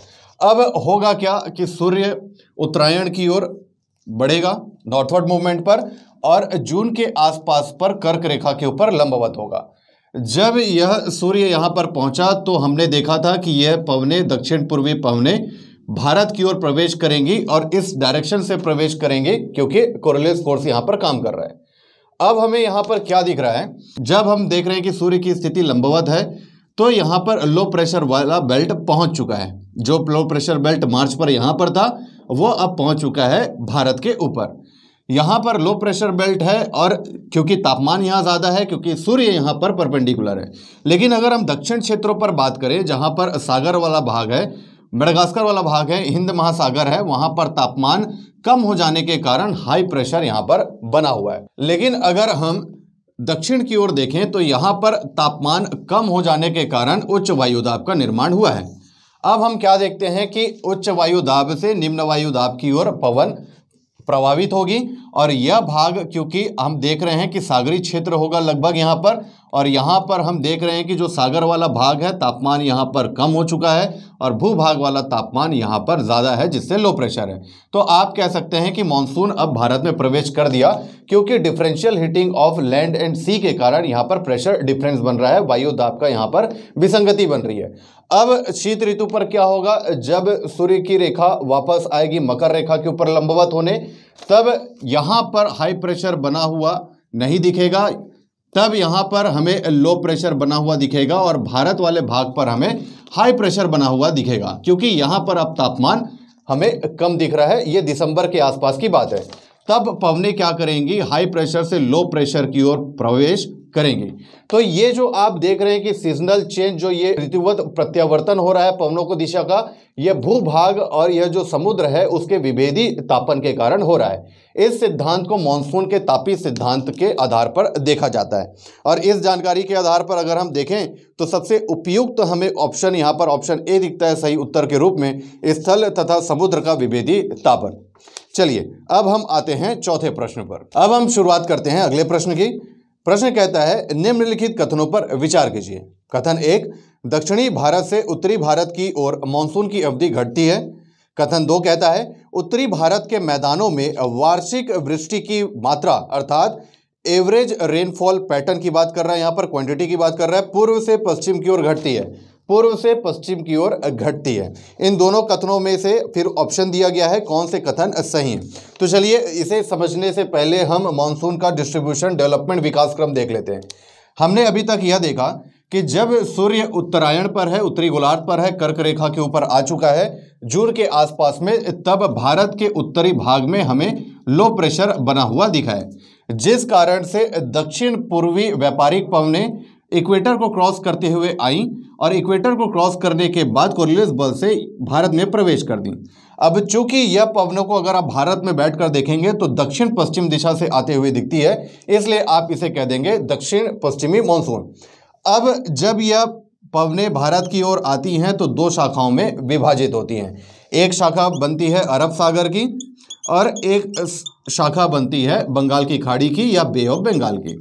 अब होगा क्या कि सूर्य उत्तरायण की ओर बढ़ेगा नॉर्थवर्ड मूवमेंट पर और जून के आसपास पर कर्क रेखा के ऊपर लंबवत होगा जब यह सूर्य यहां पर पहुंचा तो हमने देखा था कि यह पवने दक्षिण पूर्वी पवने भारत की ओर प्रवेश करेंगी और इस डायरेक्शन से प्रवेश करेंगे क्योंकि कोरलेस फोर्स यहां पर काम कर रहा है अब हमें यहां पर क्या दिख रहा है जब हम देख रहे हैं कि सूर्य की स्थिति लंबवत है तो यहाँ पर लो प्रेशर वाला बेल्ट पहुंच चुका है जो लो प्रेशर बेल्ट मार्च पर यहाँ पर था वो अब पहुंच चुका है भारत के ऊपर यहाँ पर लो प्रेशर बेल्ट है और क्योंकि तापमान यहाँ ज़्यादा है क्योंकि सूर्य यहाँ पर परपेंडिकुलर है लेकिन अगर हम दक्षिण क्षेत्रों पर बात करें जहां पर सागर वाला भाग है मेडगास्कर वाला भाग है हिंद महासागर है वहां पर तापमान कम हो जाने के कारण हाई प्रेशर यहाँ पर बना हुआ है लेकिन अगर हम दक्षिण की ओर देखें तो यहाँ पर तापमान कम हो जाने के कारण उच्च वायु दाब का निर्माण हुआ है अब हम क्या देखते हैं कि उच्च वायु दाब से निम्न वायु दाब की ओर पवन प्रभावित होगी और यह भाग क्योंकि हम देख रहे हैं कि सागरी क्षेत्र होगा लगभग यहाँ पर और यहाँ पर हम देख रहे हैं कि जो सागर वाला भाग है तापमान यहाँ पर कम हो चुका है और भूभाग वाला तापमान यहाँ पर ज़्यादा है जिससे लो प्रेशर है तो आप कह सकते हैं कि मानसून अब भारत में प्रवेश कर दिया क्योंकि differential heating of land and sea के कारण यहाँ पर प्रेशर डिफरेंस बन रहा है वायुदाब का यहाँ पर विसंगति बन रही है अब शीत ऋतु पर क्या होगा जब सूर्य की रेखा वापस आएगी मकर रेखा के ऊपर लंबवत होने तब यहाँ पर हाई प्रेशर बना हुआ नहीं दिखेगा तब यहाँ पर हमें लो प्रेशर बना हुआ दिखेगा और भारत वाले भाग पर हमें हाई प्रेशर बना हुआ दिखेगा क्योंकि यहाँ पर अब तापमान हमें कम दिख रहा है ये दिसंबर के आसपास की बात है तब पवने क्या करेंगी हाई प्रेशर से लो प्रेशर की ओर प्रवेश करेंगे तो ये जो आप देख रहे हैं कि सीजनल चेंज जो ये ऋतुवत प्रत्यावर्तन हो रहा है पवनों को दिशा का यह भूभाग और यह जो समुद्र है उसके विभेदी तापन के कारण हो रहा है इस सिद्धांत को मानसून के तापी सिद्धांत के आधार पर देखा जाता है और इस जानकारी के आधार पर अगर हम देखें तो सबसे उपयुक्त तो हमें ऑप्शन यहाँ पर ऑप्शन ए दिखता है सही उत्तर के रूप में स्थल तथा समुद्र का विभेदी तापन चलिए अब हम आते हैं चौथे प्रश्न पर अब हम शुरुआत करते हैं अगले प्रश्न की प्रश्न कहता है निम्नलिखित कथनों पर विचार कीजिए कथन एक दक्षिणी भारत से उत्तरी भारत की ओर मानसून की अवधि घटती है कथन दो कहता है उत्तरी भारत के मैदानों में वार्षिक वृष्टि की मात्रा अर्थात एवरेज रेनफॉल पैटर्न की बात कर रहा है यहां पर क्वांटिटी की बात कर रहा है पूर्व से पश्चिम की ओर घटती है पूर्व से पश्चिम की ओर घटती है इन दोनों कथनों में से फिर ऑप्शन दिया गया है कौन से कथन सही है तो चलिए इसे समझने से पहले हम मानसून का डिस्ट्रीब्यूशन डेवलपमेंट विकास क्रम देख लेते हैं हमने अभी तक यह देखा कि जब सूर्य उत्तरायण पर है उत्तरी गोलार्ध पर है कर्क रेखा के ऊपर आ चुका है जून के आसपास में तब भारत के उत्तरी भाग में हमें लो प्रेशर बना हुआ दिखा है जिस कारण से दक्षिण पूर्वी व्यापारिक पवने इक्वेटर को क्रॉस करते हुए आई और इक्वेटर को क्रॉस करने के बाद कोरिलियस बल से भारत में प्रवेश कर दी अब चूंकि यह पवनों को अगर आप भारत में बैठकर देखेंगे तो दक्षिण पश्चिम दिशा से आते हुए दिखती है इसलिए आप इसे कह देंगे दक्षिण पश्चिमी मानसून अब जब यह पवने भारत की ओर आती हैं तो दो शाखाओं में विभाजित होती हैं एक शाखा बनती है अरब सागर की और एक शाखा बनती है बंगाल की खाड़ी की या बे ऑफ बंगाल की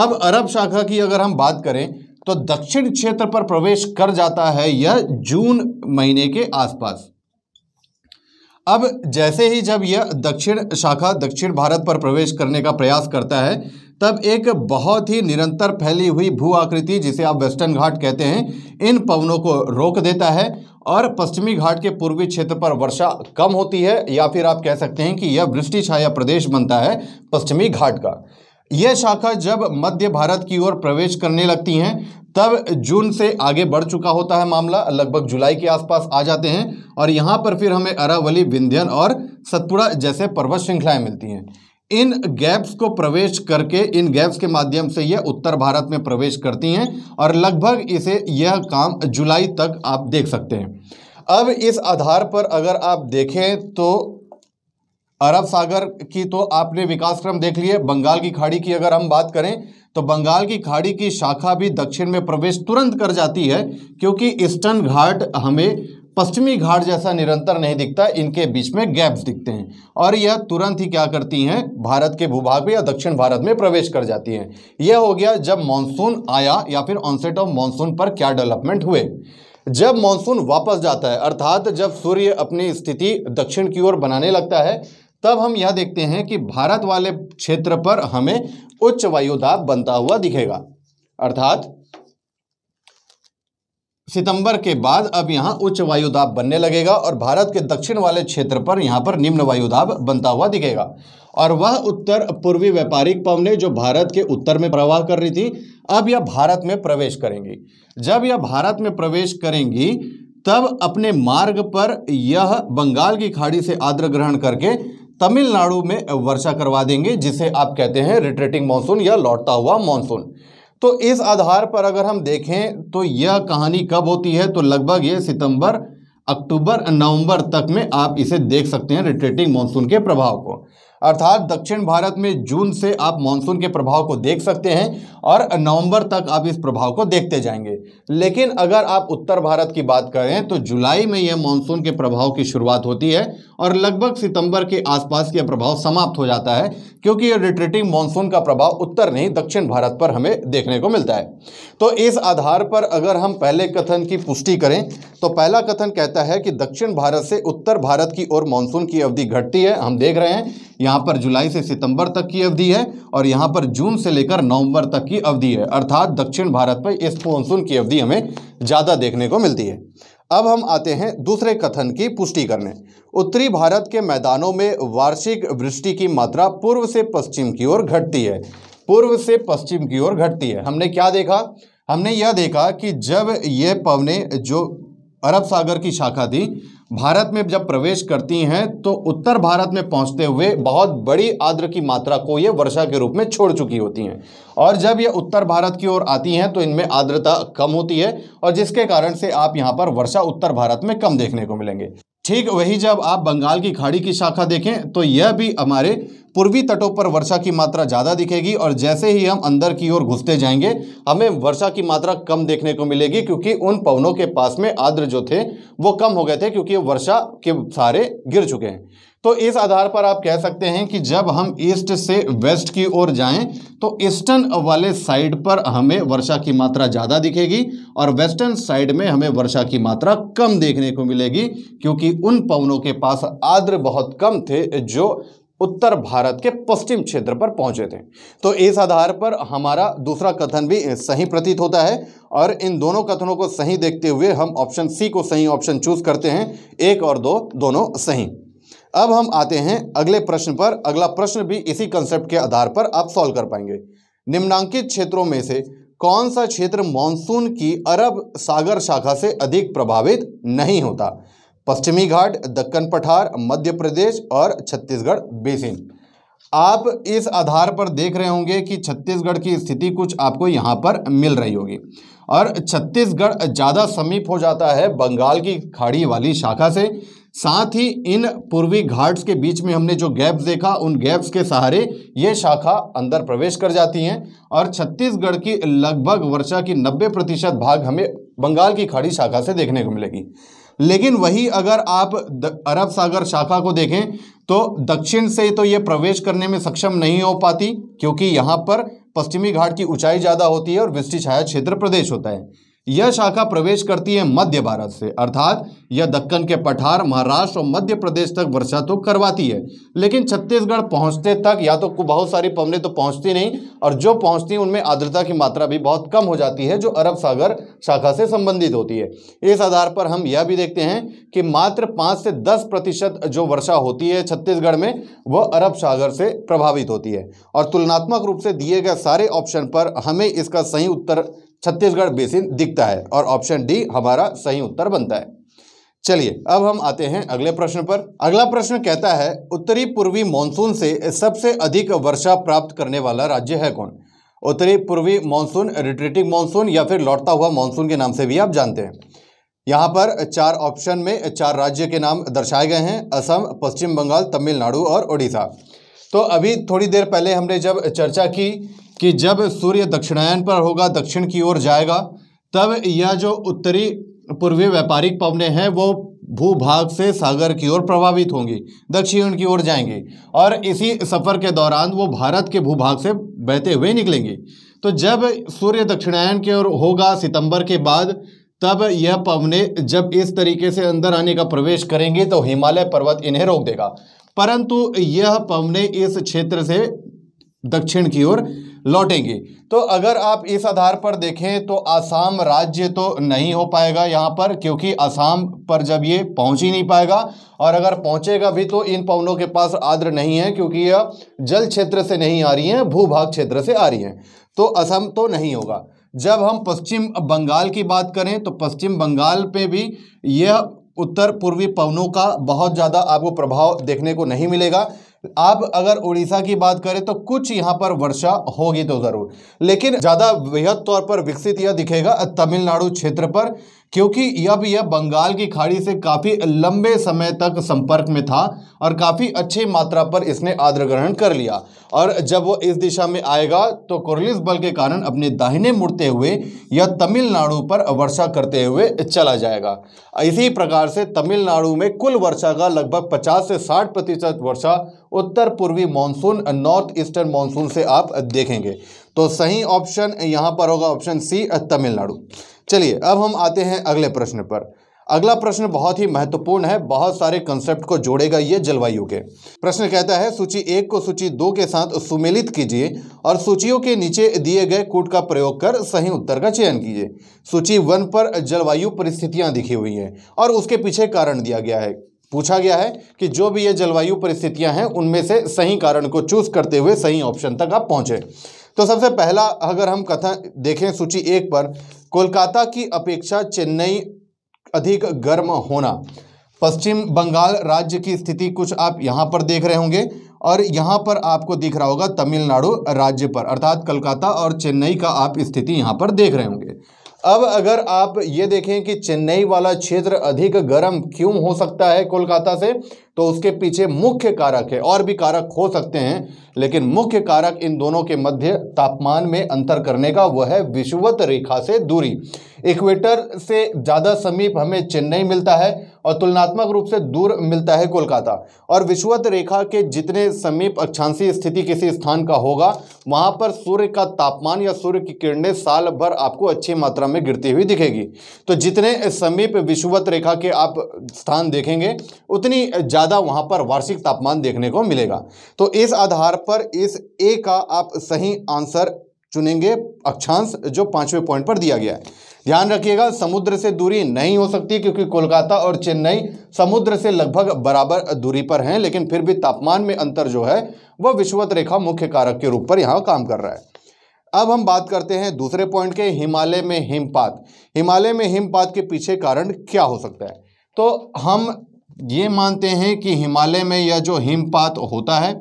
अब अरब शाखा की अगर हम बात करें तो दक्षिण क्षेत्र पर प्रवेश कर जाता है यह जून महीने के आसपास अब जैसे ही जब यह दक्षिण शाखा दक्षिण भारत पर प्रवेश करने का प्रयास करता है तब एक बहुत ही निरंतर फैली हुई भू आकृति जिसे आप वेस्टर्न घाट कहते हैं इन पवनों को रोक देता है और पश्चिमी घाट के पूर्वी क्षेत्र पर वर्षा कम होती है या फिर आप कह सकते हैं कि यह वृष्टि छाया प्रदेश बनता है पश्चिमी घाट का यह शाखा जब मध्य भारत की ओर प्रवेश करने लगती हैं तब जून से आगे बढ़ चुका होता है मामला लगभग जुलाई के आसपास आ जाते हैं और यहाँ पर फिर हमें अरावली विंध्यन और सतपुड़ा जैसे पर्वत श्रृंखलाएँ मिलती हैं इन गैप्स को प्रवेश करके इन गैप्स के माध्यम से यह उत्तर भारत में प्रवेश करती हैं और लगभग इसे यह काम जुलाई तक आप देख सकते हैं अब इस आधार पर अगर आप देखें तो अरब सागर की तो आपने विकास क्रम देख लिए बंगाल की खाड़ी की अगर हम बात करें तो बंगाल की खाड़ी की शाखा भी दक्षिण में प्रवेश तुरंत कर जाती है क्योंकि ईस्टर्न घाट हमें पश्चिमी घाट जैसा निरंतर नहीं दिखता इनके बीच में गैप्स दिखते हैं और यह तुरंत ही क्या करती हैं भारत के भूभाग में या दक्षिण भारत में प्रवेश कर जाती हैं यह हो गया जब मानसून आया या फिर ऑनसेट ऑफ मानसून पर क्या डेवलपमेंट हुए जब मानसून वापस जाता है अर्थात जब सूर्य अपनी स्थिति दक्षिण की ओर बनाने लगता है तब हम यह देखते हैं कि भारत वाले क्षेत्र पर हमें उच्च वायुदाब बनता हुआ दिखेगा अर्थात सितंबर के बाद अब यहां उच्च वायुदाब बनने लगेगा और भारत के दक्षिण वाले क्षेत्र पर यहां पर निम्न वायुदाब बनता हुआ दिखेगा और वह उत्तर पूर्वी व्यापारिक पवने जो भारत के उत्तर में प्रवाह कर रही थी अब यह भारत में प्रवेश करेंगी जब यह भारत में प्रवेश करेंगी तब अपने मार्ग पर यह बंगाल की खाड़ी से आद्र ग्रहण करके तमिलनाडु में वर्षा करवा देंगे जिसे आप कहते हैं रिट्रेटिंग मानसून या लौटता हुआ मानसून तो इस आधार पर अगर हम देखें तो यह कहानी कब होती है तो लगभग ये सितंबर अक्टूबर नवंबर तक में आप इसे देख सकते हैं रिट्रेटिंग मानसून के प्रभाव को अर्थात दक्षिण भारत में जून से आप मानसून के प्रभाव को देख सकते हैं और नवंबर तक आप इस प्रभाव को देखते जाएंगे लेकिन अगर आप उत्तर भारत की बात करें तो जुलाई में यह मानसून के प्रभाव की शुरुआत होती है और लगभग सितंबर के आसपास यह प्रभाव समाप्त हो जाता है क्योंकि यह रिट्रेटिंग मानसून का प्रभाव उत्तर नहीं दक्षिण भारत पर हमें देखने को मिलता है तो इस आधार पर अगर हम पहले कथन की पुष्टि करें तो पहला कथन कहता है कि दक्षिण भारत से उत्तर भारत की ओर मानसून की अवधि घटती है हम देख रहे हैं यहां पर जुलाई से सितंबर तक की अवधि है और यहां पर जून से लेकर नवंबर तक की अवधि है अर्थात दक्षिण भारत में इस मानसून की अवधि हमें ज़्यादा देखने को मिलती है अब हम आते हैं दूसरे कथन की पुष्टि करने उत्तरी भारत के मैदानों में वार्षिक वृष्टि की मात्रा पूर्व से पश्चिम की ओर घटती है पूर्व से पश्चिम की ओर घटती है हमने क्या देखा हमने यह देखा कि जब यह पवने जो अरब सागर की शाखा थी भारत में जब प्रवेश करती हैं तो उत्तर भारत में पहुंचते हुए बहुत बड़ी आर्द्र की मात्रा को ये वर्षा के रूप में छोड़ चुकी होती हैं और जब ये उत्तर भारत की ओर आती हैं तो इनमें आर्द्रता कम होती है और जिसके कारण से आप यहाँ पर वर्षा उत्तर भारत में कम देखने को मिलेंगे ठीक वही जब आप बंगाल की खाड़ी की शाखा देखें तो यह भी हमारे पूर्वी तटों पर वर्षा की मात्रा ज़्यादा दिखेगी और जैसे ही हम अंदर की ओर घुसते जाएंगे हमें वर्षा की मात्रा कम देखने को मिलेगी क्योंकि उन पवनों के पास में आर्द्र जो थे वो कम हो गए थे क्योंकि वर्षा के सारे गिर चुके हैं तो इस आधार पर आप कह सकते हैं कि जब हम ईस्ट से वेस्ट की ओर जाएं तो ईस्टर्न वाले साइड पर हमें वर्षा की मात्रा ज़्यादा दिखेगी और वेस्टर्न साइड में हमें वर्षा की मात्रा कम देखने को मिलेगी क्योंकि उन पवनों के पास आद्र बहुत कम थे जो उत्तर भारत के पश्चिम क्षेत्र पर पहुंचे थे तो इस आधार पर हमारा दूसरा कथन भी सही प्रतीत होता है और इन दोनों कथनों को सही देखते हुए हम ऑप्शन सी को सही ऑप्शन चूज करते हैं एक और दो दोनों सही अब हम आते हैं अगले प्रश्न पर अगला प्रश्न भी इसी कंसेप्ट के आधार पर आप सॉल्व कर पाएंगे निम्नांकित क्षेत्रों में से कौन सा क्षेत्र मानसून की अरब सागर शाखा से अधिक प्रभावित नहीं होता पश्चिमी घाट दक्कन पठार मध्य प्रदेश और छत्तीसगढ़ बेसिन आप इस आधार पर देख रहे होंगे कि छत्तीसगढ़ की स्थिति कुछ आपको यहाँ पर मिल रही होगी और छत्तीसगढ़ ज़्यादा समीप हो जाता है बंगाल की खाड़ी वाली शाखा से साथ ही इन पूर्वी घाट्स के बीच में हमने जो गैप्स देखा उन गैप्स के सहारे ये शाखा अंदर प्रवेश कर जाती हैं और छत्तीसगढ़ की लगभग वर्षा की 90 प्रतिशत भाग हमें बंगाल की खाड़ी शाखा से देखने को मिलेगी लेकिन वही अगर आप अरब सागर शाखा को देखें तो दक्षिण से तो ये प्रवेश करने में सक्षम नहीं हो पाती क्योंकि यहाँ पर पश्चिमी घाट की ऊंचाई ज़्यादा होती है और वृष्टि छाया क्षेत्र प्रदेश होता है यह शाखा प्रवेश करती है मध्य भारत से अर्थात यह दक्कन के पठार महाराष्ट्र और मध्य प्रदेश तक वर्षा तो करवाती है लेकिन छत्तीसगढ़ पहुंचते तक या तो बहुत सारी पवनें तो पहुंचती नहीं और जो पहुंचती हैं उनमें आर्द्रता की मात्रा भी बहुत कम हो जाती है जो अरब सागर शाखा से संबंधित होती है इस आधार पर हम यह भी देखते हैं कि मात्र पाँच से दस प्रतिशत जो वर्षा होती है छत्तीसगढ़ में वह अरब सागर से प्रभावित होती है और तुलनात्मक रूप से दिए गए सारे ऑप्शन पर हमें इसका सही उत्तर छत्तीसगढ़ बेसिन दिखता है और ऑप्शन डी हमारा सही उत्तर बनता है चलिए अब हम आते हैं अगले प्रश्न पर अगला प्रश्न कहता है उत्तरी पूर्वी मानसून से सबसे अधिक वर्षा प्राप्त करने वाला राज्य है कौन उत्तरी पूर्वी मानसून रिट्रीटिंग मानसून या फिर लौटता हुआ मानसून के नाम से भी आप जानते हैं यहाँ पर चार ऑप्शन में चार राज्य के नाम दर्शाए गए हैं असम पश्चिम बंगाल तमिलनाडु और उड़ीसा तो अभी थोड़ी देर पहले हमने जब चर्चा की कि जब सूर्य दक्षिणायन पर होगा दक्षिण की ओर जाएगा तब यह जो उत्तरी पूर्वी व्यापारिक पवने हैं वो भूभाग से सागर की ओर प्रभावित होंगी दक्षिण की ओर जाएंगे और इसी सफ़र के दौरान वो भारत के भूभाग से बहते हुए निकलेंगे तो जब सूर्य दक्षिणायन की ओर होगा सितंबर के बाद तब यह पवने जब इस तरीके से अंदर आने का प्रवेश करेंगे तो हिमालय पर्वत इन्हें रोक देगा परंतु यह पवने इस क्षेत्र से दक्षिण की ओर लौटेंगे तो अगर आप इस आधार पर देखें तो असम राज्य तो नहीं हो पाएगा यहाँ पर क्योंकि असम पर जब ये पहुँच ही नहीं पाएगा और अगर पहुँचेगा भी तो इन पवनों के पास आर्द्र नहीं है क्योंकि यह जल क्षेत्र से नहीं आ रही हैं भूभाग क्षेत्र से आ रही हैं तो असम तो नहीं होगा जब हम पश्चिम बंगाल की बात करें तो पश्चिम बंगाल पर भी यह उत्तर पूर्वी पवनों का बहुत ज़्यादा आपको प्रभाव देखने को नहीं मिलेगा आप अगर उड़ीसा की बात करें तो कुछ यहां पर वर्षा होगी तो ज़रूर लेकिन ज़्यादा वृहद तौर पर विकसित यह दिखेगा तमिलनाडु क्षेत्र पर क्योंकि अब यह बंगाल की खाड़ी से काफ़ी लंबे समय तक संपर्क में था और काफ़ी अच्छी मात्रा पर इसने आद्र ग्रहण कर लिया और जब वो इस दिशा में आएगा तो कुरलिस बल के कारण अपने दाहिने मुड़ते हुए यह तमिलनाडु पर वर्षा करते हुए चला जाएगा इसी प्रकार से तमिलनाडु में कुल वर्षा का लगभग 50 से 60 प्रतिशत वर्षा उत्तर पूर्वी मानसून नॉर्थ ईस्टर्न मानसून से आप देखेंगे तो सही ऑप्शन यहाँ पर होगा ऑप्शन सी तमिलनाडु चलिए अब हम आते हैं अगले प्रश्न पर अगला प्रश्न बहुत ही महत्वपूर्ण है बहुत सारे कंसेप्ट को जोड़ेगा ये जलवायु के प्रश्न कहता है सूची एक को सूची दो के साथ सुमेलित कीजिए और सूचियों के नीचे दिए गए कूट का प्रयोग कर सही उत्तर का चयन कीजिए सूची वन पर जलवायु परिस्थितियां दिखी हुई हैं और उसके पीछे कारण दिया गया है पूछा गया है कि जो भी ये जलवायु परिस्थितियां हैं उनमें से सही कारण को चूज करते हुए सही ऑप्शन तक आप पहुंचे तो सबसे पहला अगर हम कथा देखें सूची एक पर कोलकाता की अपेक्षा चेन्नई अधिक गर्म होना पश्चिम बंगाल राज्य की स्थिति कुछ आप यहाँ पर देख रहे होंगे और यहाँ पर आपको दिख रहा होगा तमिलनाडु राज्य पर अर्थात कलकत्ता और चेन्नई का आप स्थिति यहाँ पर देख रहे होंगे अब अगर आप ये देखें कि चेन्नई वाला क्षेत्र अधिक गर्म क्यों हो सकता है कोलकाता से तो उसके पीछे मुख्य कारक है और भी कारक हो सकते हैं लेकिन मुख्य कारक इन दोनों के मध्य तापमान में अंतर करने का वह है विषुवत रेखा से दूरी इक्वेटर से ज़्यादा समीप हमें चेन्नई मिलता है और तुलनात्मक रूप से दूर मिलता है कोलकाता और विषुवत रेखा के जितने समीप अक्षांशी स्थिति किसी स्थान का होगा वहाँ पर सूर्य का तापमान या सूर्य की किरणें साल भर आपको अच्छी मात्रा में गिरती हुई दिखेगी तो जितने समीप विषुवत रेखा के आप स्थान देखेंगे उतनी ज़्यादा ज़्यादा वहाँ पर वार्षिक तापमान देखने को मिलेगा तो इस आधार पर इस ए का आप सही आंसर चुनेंगे अक्षांश जो पाँचवें पॉइंट पर दिया गया है ध्यान रखिएगा समुद्र से दूरी नहीं हो सकती क्योंकि कोलकाता और चेन्नई समुद्र से लगभग बराबर दूरी पर हैं लेकिन फिर भी तापमान में अंतर जो है वह विश्वत रेखा मुख्य कारक के रूप पर यहाँ काम कर रहा है अब हम बात करते हैं दूसरे पॉइंट के हिमालय में हिमपात हिमालय में हिमपात के पीछे कारण क्या हो सकता है तो हम ये मानते हैं कि हिमालय में यह जो हिमपात होता है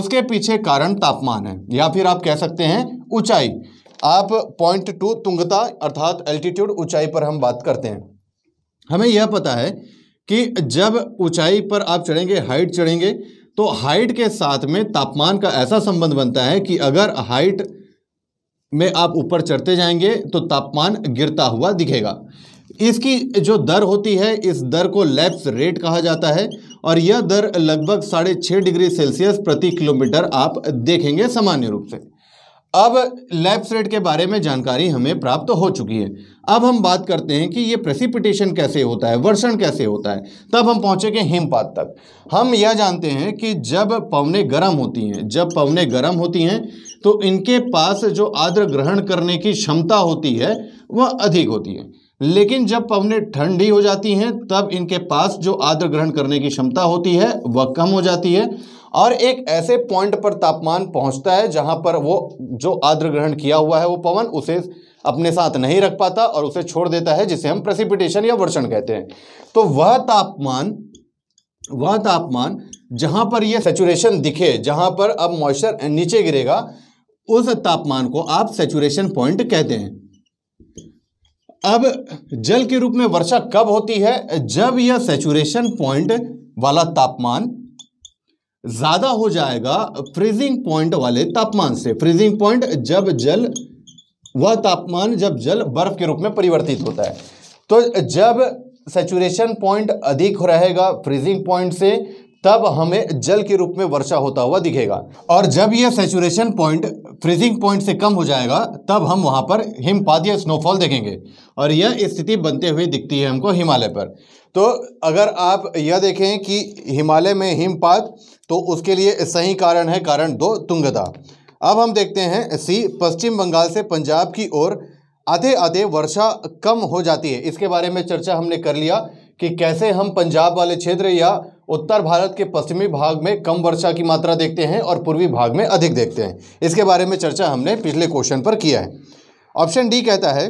उसके पीछे कारण तापमान है या फिर आप कह सकते हैं ऊंचाई आप पॉइंट टू तुंगता अर्थात एल्टीट्यूड ऊंचाई पर हम बात करते हैं हमें यह पता है कि जब ऊंचाई पर आप चढ़ेंगे हाइट चढ़ेंगे तो हाइट के साथ में तापमान का ऐसा संबंध बनता है कि अगर हाइट में आप ऊपर चढ़ते जाएंगे तो तापमान गिरता हुआ दिखेगा इसकी जो दर होती है इस दर को लैप्स रेट कहा जाता है और यह दर लगभग साढ़े छः डिग्री सेल्सियस प्रति किलोमीटर आप देखेंगे सामान्य रूप से अब लैप्स रेट के बारे में जानकारी हमें प्राप्त हो चुकी है अब हम बात करते हैं कि ये प्रेसिपिटेशन कैसे होता है वर्षण कैसे होता है तब हम पहुँचेंगे हिमपात तक हम यह जानते हैं कि जब पवने गर्म होती हैं जब पवने गर्म होती हैं तो इनके पास जो आद्र ग्रहण करने की क्षमता होती है वह अधिक होती है लेकिन जब पवने ठंडी हो जाती हैं तब इनके पास जो आर्द्र ग्रहण करने की क्षमता होती है वह कम हो जाती है और एक ऐसे पॉइंट पर तापमान पहुंचता है जहां पर वो जो आर्द्र ग्रहण किया हुआ है वो पवन उसे अपने साथ नहीं रख पाता और उसे छोड़ देता है जिसे हम प्रेसिपिटेशन या वर्षण कहते हैं तो वह तापमान वह तापमान जहां पर यह सेचुरेशन दिखे जहां पर अब मॉइस्चर नीचे गिरेगा उस तापमान को आप सेचुरेशन पॉइंट कहते हैं अब जल के रूप में वर्षा कब होती है जब यह सेचुरेशन पॉइंट वाला तापमान ज़्यादा हो जाएगा फ्रीजिंग पॉइंट वाले तापमान से फ्रीजिंग पॉइंट जब जल वह तापमान जब जल बर्फ के रूप में परिवर्तित होता है तो जब सेचुरेशन पॉइंट अधिक रहेगा फ्रीजिंग पॉइंट से तब हमें जल के रूप में वर्षा होता हुआ दिखेगा और जब यह सेचुरेशन पॉइंट फ्रीजिंग पॉइंट से कम हो जाएगा तब हम वहाँ पर हिमपात या स्नोफॉल देखेंगे और यह स्थिति बनते हुए दिखती है हमको हिमालय पर तो अगर आप यह देखें कि हिमालय में हिमपात तो उसके लिए सही कारण है कारण दो तुंगता अब हम देखते हैं सी पश्चिम बंगाल से पंजाब की ओर आधे आधे वर्षा कम हो जाती है इसके बारे में चर्चा हमने कर लिया कि कैसे हम पंजाब वाले क्षेत्र या उत्तर भारत के पश्चिमी भाग में कम वर्षा की मात्रा देखते हैं और पूर्वी भाग में अधिक देखते हैं इसके बारे में चर्चा हमने पिछले क्वेश्चन पर किया है ऑप्शन डी कहता है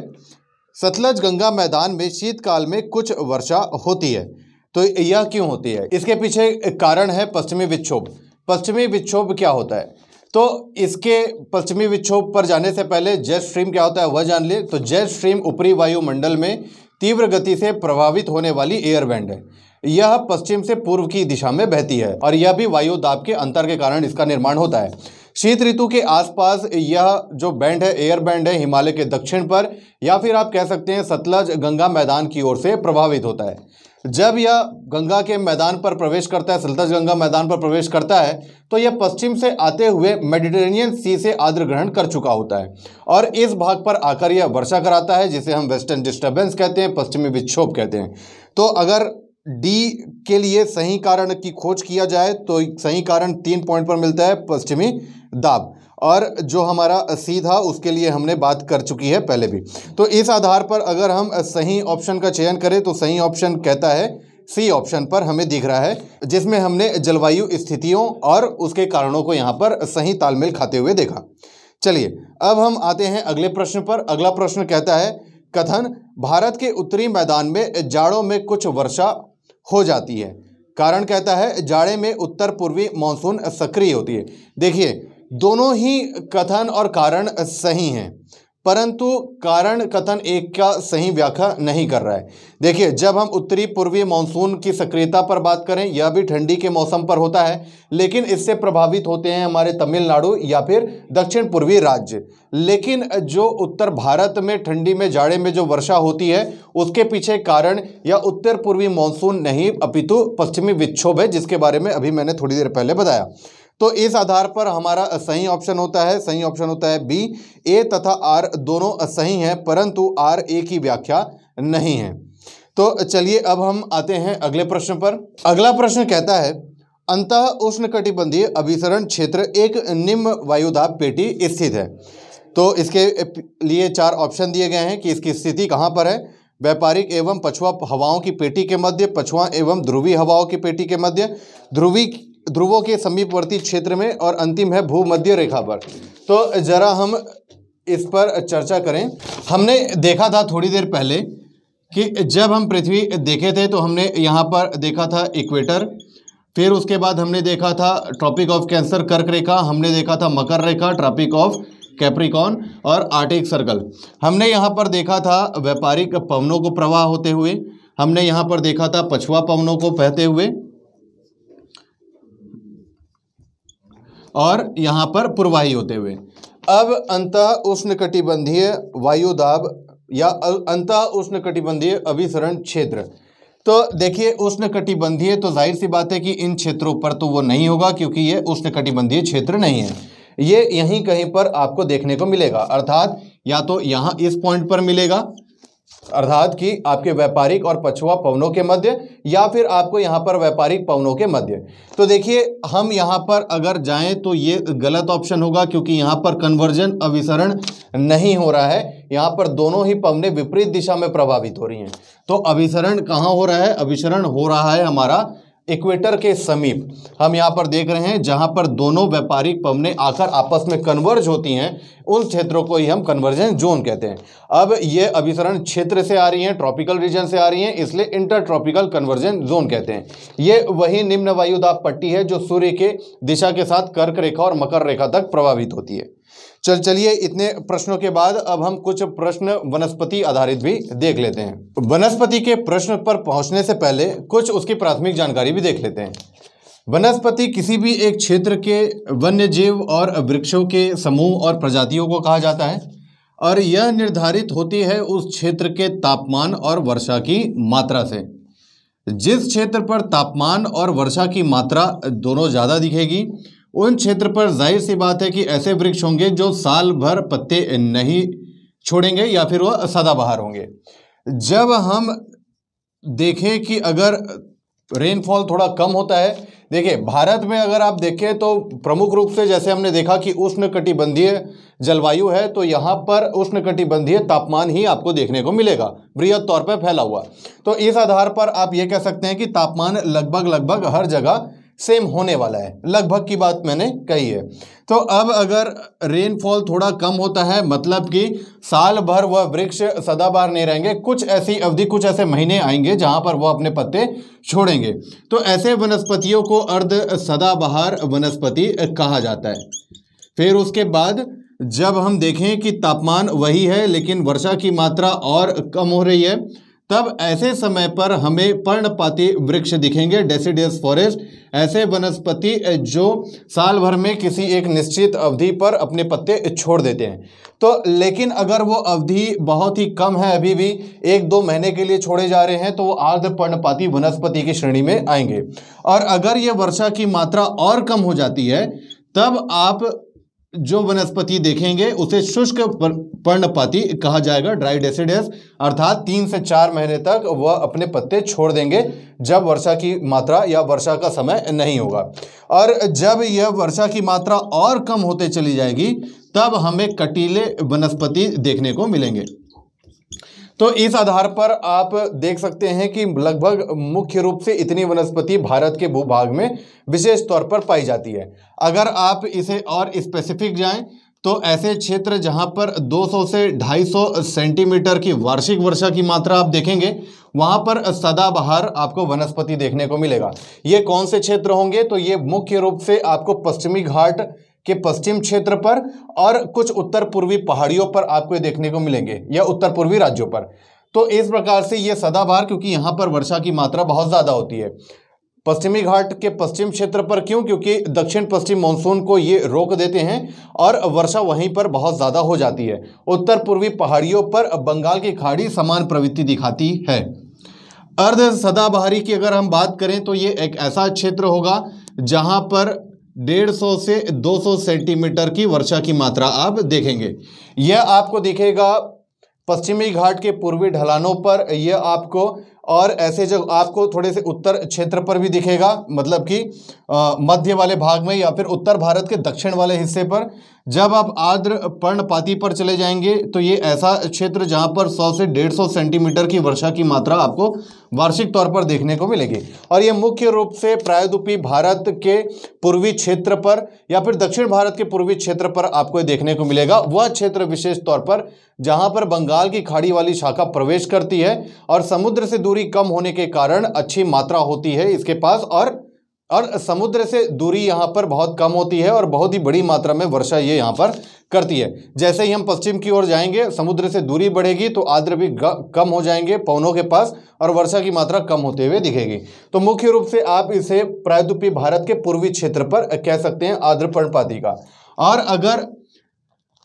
सतलज गंगा मैदान में शीतकाल में कुछ वर्षा होती है तो यह क्यों होती है इसके पीछे कारण है पश्चिमी विक्षोभ पश्चिमी विक्षोभ क्या होता है तो इसके पश्चिमी विक्षोभ पर जाने से पहले जेट स्ट्रीम क्या होता है वह जान ले तो जेट स्ट्रीम ऊपरी वायुमंडल में तीव्र गति से प्रभावित होने वाली एयरबैंड है यह पश्चिम से पूर्व की दिशा में बहती है और यह भी वायु दाब के अंतर के कारण इसका निर्माण होता है शीत ऋतु के आसपास यह जो बैंड है एयर बैंड है हिमालय के दक्षिण पर या फिर आप कह सकते हैं सतलज गंगा मैदान की ओर से प्रभावित होता है जब यह गंगा के मैदान पर प्रवेश करता है सतलज गंगा मैदान पर प्रवेश करता है तो यह पश्चिम से आते हुए मेडिटेरेनियन सी से आद्र ग्रहण कर चुका होता है और इस भाग पर आकर यह वर्षा कराता है जिसे हम वेस्टर्न डिस्टर्बेंस कहते हैं पश्चिमी विक्षोभ कहते हैं तो अगर डी के लिए सही कारण की खोज किया जाए तो सही कारण तीन पॉइंट पर मिलता है पश्चिमी दाब और जो हमारा सी था उसके लिए हमने बात कर चुकी है पहले भी तो इस आधार पर अगर हम सही ऑप्शन का चयन करें तो सही ऑप्शन कहता है सी ऑप्शन पर हमें दिख रहा है जिसमें हमने जलवायु स्थितियों और उसके कारणों को यहाँ पर सही तालमेल खाते हुए देखा चलिए अब हम आते हैं अगले प्रश्न पर अगला प्रश्न कहता है कथन भारत के उत्तरी मैदान में जाड़ों में कुछ वर्षा हो जाती है कारण कहता है जाड़े में उत्तर पूर्वी मानसून सक्रिय होती है देखिए दोनों ही कथन और कारण सही हैं परंतु कारण कथन एक का सही व्याख्या नहीं कर रहा है देखिए जब हम उत्तरी पूर्वी मानसून की सक्रियता पर बात करें यह भी ठंडी के मौसम पर होता है लेकिन इससे प्रभावित होते हैं हमारे तमिलनाडु या फिर दक्षिण पूर्वी राज्य लेकिन जो उत्तर भारत में ठंडी में जाड़े में जो वर्षा होती है उसके पीछे कारण या उत्तर पूर्वी मानसून नहीं अपितु पश्चिमी विक्षोभ है जिसके बारे में अभी मैंने थोड़ी देर पहले बताया तो इस आधार पर हमारा सही ऑप्शन होता है सही ऑप्शन होता है बी ए तथा आर दोनों सही हैं परंतु आर ए की व्याख्या नहीं है तो चलिए अब हम आते हैं अगले प्रश्न पर अगला प्रश्न कहता है अंत उष्ण कटिबंधीय अभिसरण क्षेत्र एक निम्न वायुदाब पेटी स्थित है तो इसके लिए चार ऑप्शन दिए गए हैं कि इसकी स्थिति कहाँ पर है व्यापारिक एवं पछुआ हवाओं की पेटी के मध्य पछुआ एवं ध्रुवी हवाओं की पेटी के मध्य ध्रुवी ध्रुवों के समीपवर्ती क्षेत्र में और अंतिम है भूमध्य रेखा पर तो ज़रा हम इस पर चर्चा करें हमने देखा था थोड़ी देर पहले कि जब हम पृथ्वी देखे थे तो हमने यहाँ पर देखा था इक्वेटर फिर उसके बाद हमने देखा था ट्रॉपिक ऑफ कैंसर कर्क रेखा हमने देखा था मकर रेखा ट्रॉपिक ऑफ कैप्रिकॉन और आर्टिक सर्कल हमने यहाँ पर देखा था व्यापारिक पवनों को प्रवाह होते हुए हमने यहाँ पर देखा था पछुआ पवनों को बहते हुए और यहाँ पर पुरवाही होते हुए अब अंत उष्ण कटिबंधीय वायुदाब या अंत उष्ण कटिबंधीय अभिसरण क्षेत्र तो देखिए उष्ण कटिबंधीय तो जाहिर सी बात है कि इन क्षेत्रों पर तो वो नहीं होगा क्योंकि ये उष्ण कटिबंधीय क्षेत्र नहीं है ये यहीं कहीं पर आपको देखने को मिलेगा अर्थात या तो यहाँ इस पॉइंट पर मिलेगा अर्थात कि आपके व्यापारिक और पछुआ पवनों के मध्य या फिर आपको यहाँ पर व्यापारिक पवनों के मध्य तो देखिए हम यहाँ पर अगर जाएं तो ये गलत ऑप्शन होगा क्योंकि यहाँ पर कन्वर्जन अभिसरण नहीं हो रहा है यहाँ पर दोनों ही पवने विपरीत दिशा में प्रभावित हो रही हैं तो अभिसरण कहाँ हो रहा है अभिसरण हो रहा है हमारा इक्वेटर के समीप हम यहाँ पर देख रहे हैं जहाँ पर दोनों व्यापारिक पवने आकर आपस में कन्वर्ज होती हैं उन क्षेत्रों को ही हम कन्वर्जन जोन कहते हैं अब ये अभिसरण क्षेत्र से आ रही हैं ट्रॉपिकल रीजन से आ रही हैं इसलिए इंटर ट्रॉपिकल कन्वर्जन जोन कहते हैं ये वही निम्न वायुदाब पट्टी है जो सूर्य के दिशा के साथ कर्क रेखा और मकर रेखा तक प्रभावित होती है चल चलिए इतने प्रश्नों के बाद अब हम कुछ प्रश्न वनस्पति आधारित भी देख लेते हैं वनस्पति के प्रश्न पर पहुंचने से पहले कुछ उसकी प्राथमिक जानकारी भी देख लेते हैं वनस्पति किसी भी एक क्षेत्र के वन्य जीव और वृक्षों के समूह और प्रजातियों को कहा जाता है और यह निर्धारित होती है उस क्षेत्र के तापमान और वर्षा की मात्रा से जिस क्षेत्र पर तापमान और वर्षा की मात्रा दोनों ज़्यादा दिखेगी उन क्षेत्र पर जाहिर सी बात है कि ऐसे वृक्ष होंगे जो साल भर पत्ते नहीं छोड़ेंगे या फिर वह सदाबहार होंगे जब हम देखें कि अगर रेनफॉल थोड़ा कम होता है देखिए भारत में अगर आप देखें तो प्रमुख रूप से जैसे हमने देखा कि उष्ण कटिबंधीय जलवायु है तो यहाँ पर उष्ण कटिबंधीय तापमान ही आपको देखने को मिलेगा बृहद तौर पर फैला हुआ तो इस आधार पर आप ये कह सकते हैं कि तापमान लगभग लगभग हर जगह सेम होने वाला है लगभग की बात मैंने कही है तो अब अगर रेनफॉल थोड़ा कम होता है मतलब कि साल भर वह वृक्ष सदाबहार नहीं रहेंगे कुछ ऐसी अवधि कुछ ऐसे महीने आएंगे जहां पर वह अपने पत्ते छोड़ेंगे तो ऐसे वनस्पतियों को अर्ध सदाबहार वनस्पति कहा जाता है फिर उसके बाद जब हम देखें कि तापमान वही है लेकिन वर्षा की मात्रा और कम हो रही है तब ऐसे समय पर हमें पर्णपाती वृक्ष दिखेंगे डेसीडियस फॉरेस्ट ऐसे वनस्पति जो साल भर में किसी एक निश्चित अवधि पर अपने पत्ते छोड़ देते हैं तो लेकिन अगर वो अवधि बहुत ही कम है अभी भी एक दो महीने के लिए छोड़े जा रहे हैं तो वो आर्ध पर्णपाती वनस्पति की श्रेणी में आएंगे और अगर ये वर्षा की मात्रा और कम हो जाती है तब आप जो वनस्पति देखेंगे उसे शुष्क पर्णपाती कहा जाएगा ड्राई डेसिडेस अर्थात तीन से चार महीने तक वह अपने पत्ते छोड़ देंगे जब वर्षा की मात्रा या वर्षा का समय नहीं होगा और जब यह वर्षा की मात्रा और कम होते चली जाएगी तब हमें कटीले वनस्पति देखने को मिलेंगे तो इस आधार पर आप देख सकते हैं कि लगभग मुख्य रूप से इतनी वनस्पति भारत के भूभाग में विशेष तौर पर पाई जाती है अगर आप इसे और स्पेसिफिक जाएं तो ऐसे क्षेत्र जहां पर 200 से 250 सेंटीमीटर की वार्षिक वर्षा की मात्रा आप देखेंगे वहां पर सदाबहार आपको वनस्पति देखने को मिलेगा ये कौन से क्षेत्र होंगे तो ये मुख्य रूप से आपको पश्चिमी घाट के पश्चिम क्षेत्र पर और कुछ उत्तर पूर्वी पहाड़ियों पर आपको ये देखने को मिलेंगे या उत्तर पूर्वी राज्यों पर तो इस प्रकार से ये सदाबहार क्योंकि यहाँ पर वर्षा की मात्रा बहुत ज़्यादा होती है पश्चिमी घाट के पश्चिम क्षेत्र पर क्यों क्योंकि दक्षिण पश्चिम मानसून को ये रोक देते हैं और वर्षा वहीं पर बहुत ज़्यादा हो जाती है उत्तर पूर्वी पहाड़ियों पर बंगाल की खाड़ी समान प्रवृत्ति दिखाती है अर्ध सदाबहारी की अगर हम बात करें तो ये एक ऐसा क्षेत्र होगा जहाँ पर डेढ़ सौ से दो सौ सेंटीमीटर की वर्षा की मात्रा आप देखेंगे यह आपको दिखेगा पश्चिमी घाट के पूर्वी ढलानों पर यह आपको और ऐसे जो आपको थोड़े से उत्तर क्षेत्र पर भी दिखेगा मतलब कि मध्य वाले भाग में या फिर उत्तर भारत के दक्षिण वाले हिस्से पर जब आप आर्द्र पर्णपाती पर चले जाएंगे तो ये ऐसा क्षेत्र जहाँ पर 100 से 150 सेंटीमीटर की वर्षा की मात्रा आपको वार्षिक तौर पर देखने को मिलेगी और ये मुख्य रूप से प्रायद्वीपी भारत के पूर्वी क्षेत्र पर या फिर दक्षिण भारत के पूर्वी क्षेत्र पर आपको देखने को मिलेगा वह क्षेत्र विशेष तौर पर जहाँ पर बंगाल की खाड़ी वाली शाखा प्रवेश करती है और समुद्र से दूर दूरी कम होने के कारण अच्छी मात्रा होती है इसके पास और और समुद्र से दूरी यहाँ पर बहुत कम होती है और बहुत ही बड़ी मात्रा में वर्षा ये यहाँ पर करती है जैसे ही हम पश्चिम की ओर जाएंगे समुद्र से दूरी बढ़ेगी तो आर्द्र भी कम हो जाएंगे पवनों के पास और वर्षा की मात्रा कम होते हुए दिखेगी तो मुख्य रूप से आप इसे प्रायद्वीपी भारत के पूर्वी क्षेत्र पर कह सकते हैं आर्द्र पर्णपाती का और अगर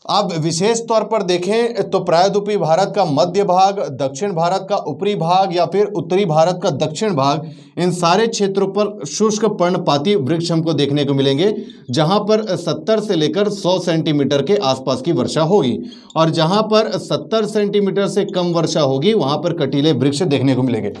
आप विशेष तौर पर देखें तो प्रायद्वीपी भारत का मध्य भाग दक्षिण भारत का ऊपरी भाग या फिर उत्तरी भारत का दक्षिण भाग इन सारे क्षेत्रों पर शुष्क पर्णपाती वृक्ष हमको देखने को मिलेंगे जहां पर 70 से लेकर 100 सेंटीमीटर के आसपास की वर्षा होगी और जहां पर 70 सेंटीमीटर से कम वर्षा होगी वहां पर कटीले वृक्ष देखने को मिलेंगे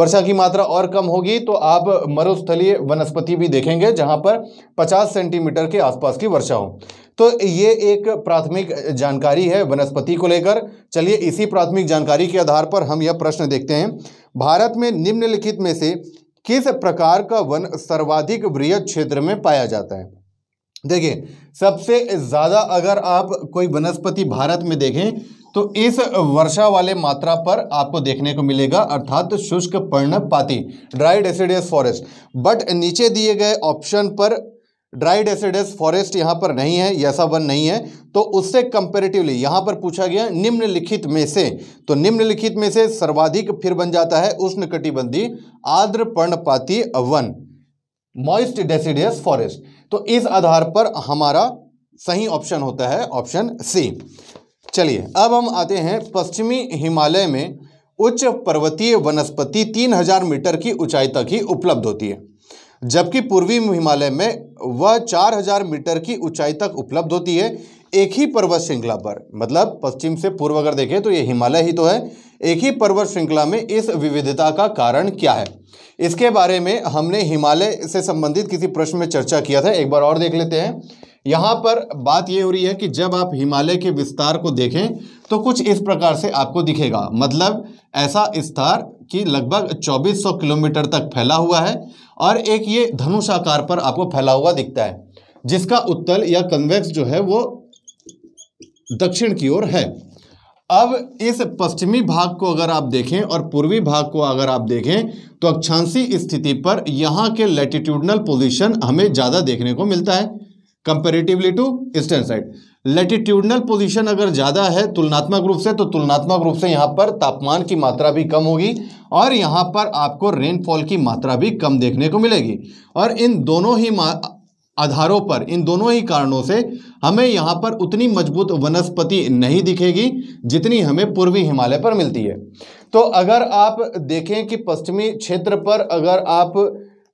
वर्षा की मात्रा और कम होगी तो आप मरुस्थलीय वनस्पति भी देखेंगे जहाँ पर पचास सेंटीमीटर के आसपास की वर्षा हो तो ये एक प्राथमिक जानकारी है वनस्पति को लेकर चलिए इसी प्राथमिक जानकारी के आधार पर हम यह प्रश्न देखते हैं भारत में निम्नलिखित में से किस प्रकार का वन सर्वाधिक वृहद क्षेत्र में पाया जाता है देखिए सबसे ज़्यादा अगर आप कोई वनस्पति भारत में देखें तो इस वर्षा वाले मात्रा पर आपको देखने को मिलेगा अर्थात शुष्क पर्णपाती ड्राई डेसिडियस फॉरेस्ट बट नीचे दिए गए ऑप्शन पर ड्राई एसिडस फॉरेस्ट यहाँ पर नहीं है ऐसा वन नहीं है तो उससे कंपेरेटिवली यहाँ पर पूछा गया निम्नलिखित में से तो निम्नलिखित में से सर्वाधिक फिर बन जाता है उष्ण कटिबंधी आर्द्र पर्णपाती वन मॉइस्ट डेसिडियस फॉरेस्ट तो इस आधार पर हमारा सही ऑप्शन होता है ऑप्शन सी चलिए अब हम आते हैं पश्चिमी हिमालय में उच्च पर्वतीय वनस्पति 3000 मीटर की ऊंचाई तक ही उपलब्ध होती है जबकि पूर्वी हिमालय में वह 4000 मीटर की ऊंचाई तक उपलब्ध होती है एक ही पर्वत श्रृंखला पर मतलब पश्चिम से पूर्व अगर देखें तो ये हिमालय ही तो है एक ही पर्वत श्रृंखला में इस विविधता का कारण क्या है इसके बारे में हमने हिमालय से संबंधित किसी प्रश्न में चर्चा किया था एक बार और देख लेते हैं यहाँ पर बात ये हो रही है कि जब आप हिमालय के विस्तार को देखें तो कुछ इस प्रकार से आपको दिखेगा मतलब ऐसा स्तर कि लगभग 2400 किलोमीटर तक फैला हुआ है और एक ये धनुष आकार पर आपको फैला हुआ दिखता है जिसका उत्तल या कन्वेक्स जो है वो दक्षिण की ओर है अब इस पश्चिमी भाग को अगर आप देखें और पूर्वी भाग को अगर आप देखें तो अक्षांशी स्थिति पर यहाँ के लेटिट्यूडनल पोजिशन हमें ज़्यादा देखने को मिलता है comparatively to eastern side latitudinal position अगर ज़्यादा है तुलनात्मक रूप से तो तुलनात्मक रूप से यहाँ पर तापमान की मात्रा भी कम होगी और यहाँ पर आपको रेनफॉल की मात्रा भी कम देखने को मिलेगी और इन दोनों ही आधारों पर इन दोनों ही कारणों से हमें यहाँ पर उतनी मजबूत वनस्पति नहीं दिखेगी जितनी हमें पूर्वी हिमालय पर मिलती है तो अगर आप देखें कि पश्चिमी क्षेत्र पर अगर आप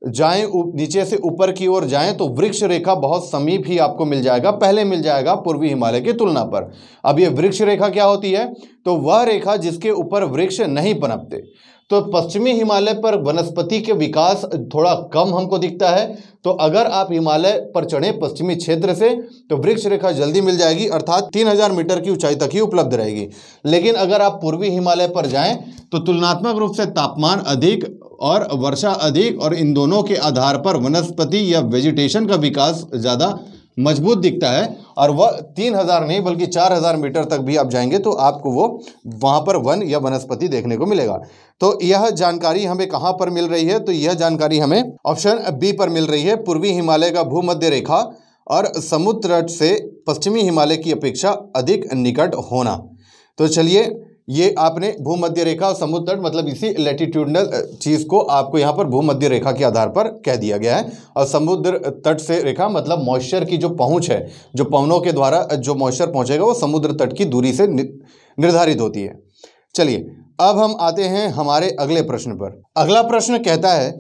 जाएं नीचे से ऊपर की ओर जाएं तो वृक्ष रेखा बहुत समीप ही आपको मिल जाएगा पहले मिल जाएगा पूर्वी हिमालय की तुलना पर अब ये वृक्ष रेखा क्या होती है तो वह रेखा जिसके ऊपर वृक्ष नहीं पनपते तो पश्चिमी हिमालय पर वनस्पति के विकास थोड़ा कम हमको दिखता है तो अगर आप हिमालय पर चढ़ें पश्चिमी क्षेत्र से तो वृक्ष रेखा जल्दी मिल जाएगी अर्थात 3000 मीटर की ऊंचाई तक ही उपलब्ध रहेगी लेकिन अगर आप पूर्वी हिमालय पर जाएं तो तुलनात्मक रूप से तापमान अधिक और वर्षा अधिक और इन दोनों के आधार पर वनस्पति या वेजिटेशन का विकास ज़्यादा मजबूत दिखता है और वह तीन हज़ार नहीं बल्कि चार हज़ार मीटर तक भी आप जाएंगे तो आपको वो वहाँ पर वन या वनस्पति देखने को मिलेगा तो यह जानकारी हमें कहाँ पर मिल रही है तो यह जानकारी हमें ऑप्शन बी पर मिल रही है पूर्वी हिमालय का भूमध्य रेखा और समुद्र तट से पश्चिमी हिमालय की अपेक्षा अधिक निकट होना तो चलिए ये आपने भूमध्य रेखा और समुद्र तट मतलब इसी लेटिट्यूडनल चीज़ को आपको यहाँ पर भूमध्य रेखा के आधार पर कह दिया गया है और समुद्र तट से रेखा मतलब मॉइस्चर की जो पहुंच है जो पवनों के द्वारा जो मॉइस्चर पहुंचेगा वो समुद्र तट की दूरी से निर्धारित होती है चलिए अब हम आते हैं हमारे अगले प्रश्न पर अगला प्रश्न कहता है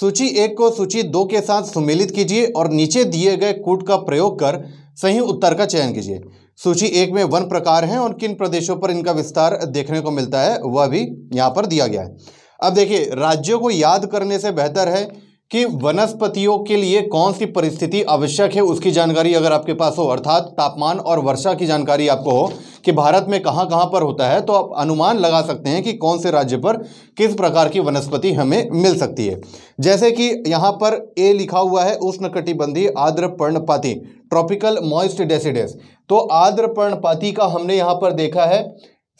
सूची एक को सूची दो के साथ सुमेलित कीजिए और नीचे दिए गए कूट का प्रयोग कर सही उत्तर का चयन कीजिए सूची एक में वन प्रकार हैं और किन प्रदेशों पर इनका विस्तार देखने को मिलता है वह भी यहाँ पर दिया गया है अब देखिए राज्यों को याद करने से बेहतर है कि वनस्पतियों के लिए कौन सी परिस्थिति आवश्यक है उसकी जानकारी अगर आपके पास हो अर्थात तापमान और वर्षा की जानकारी आपको हो कि भारत में कहां कहां पर होता है तो आप अनुमान लगा सकते हैं कि कौन से राज्य पर किस प्रकार की वनस्पति हमें मिल सकती है जैसे कि यहां पर ए लिखा हुआ है उष्णकटिबंधीय आर्द्र पर्णपाती ट्रॉपिकल मॉइस्ट डेसिडेस तो आर्द्र पर्णपाती का हमने यहाँ पर देखा है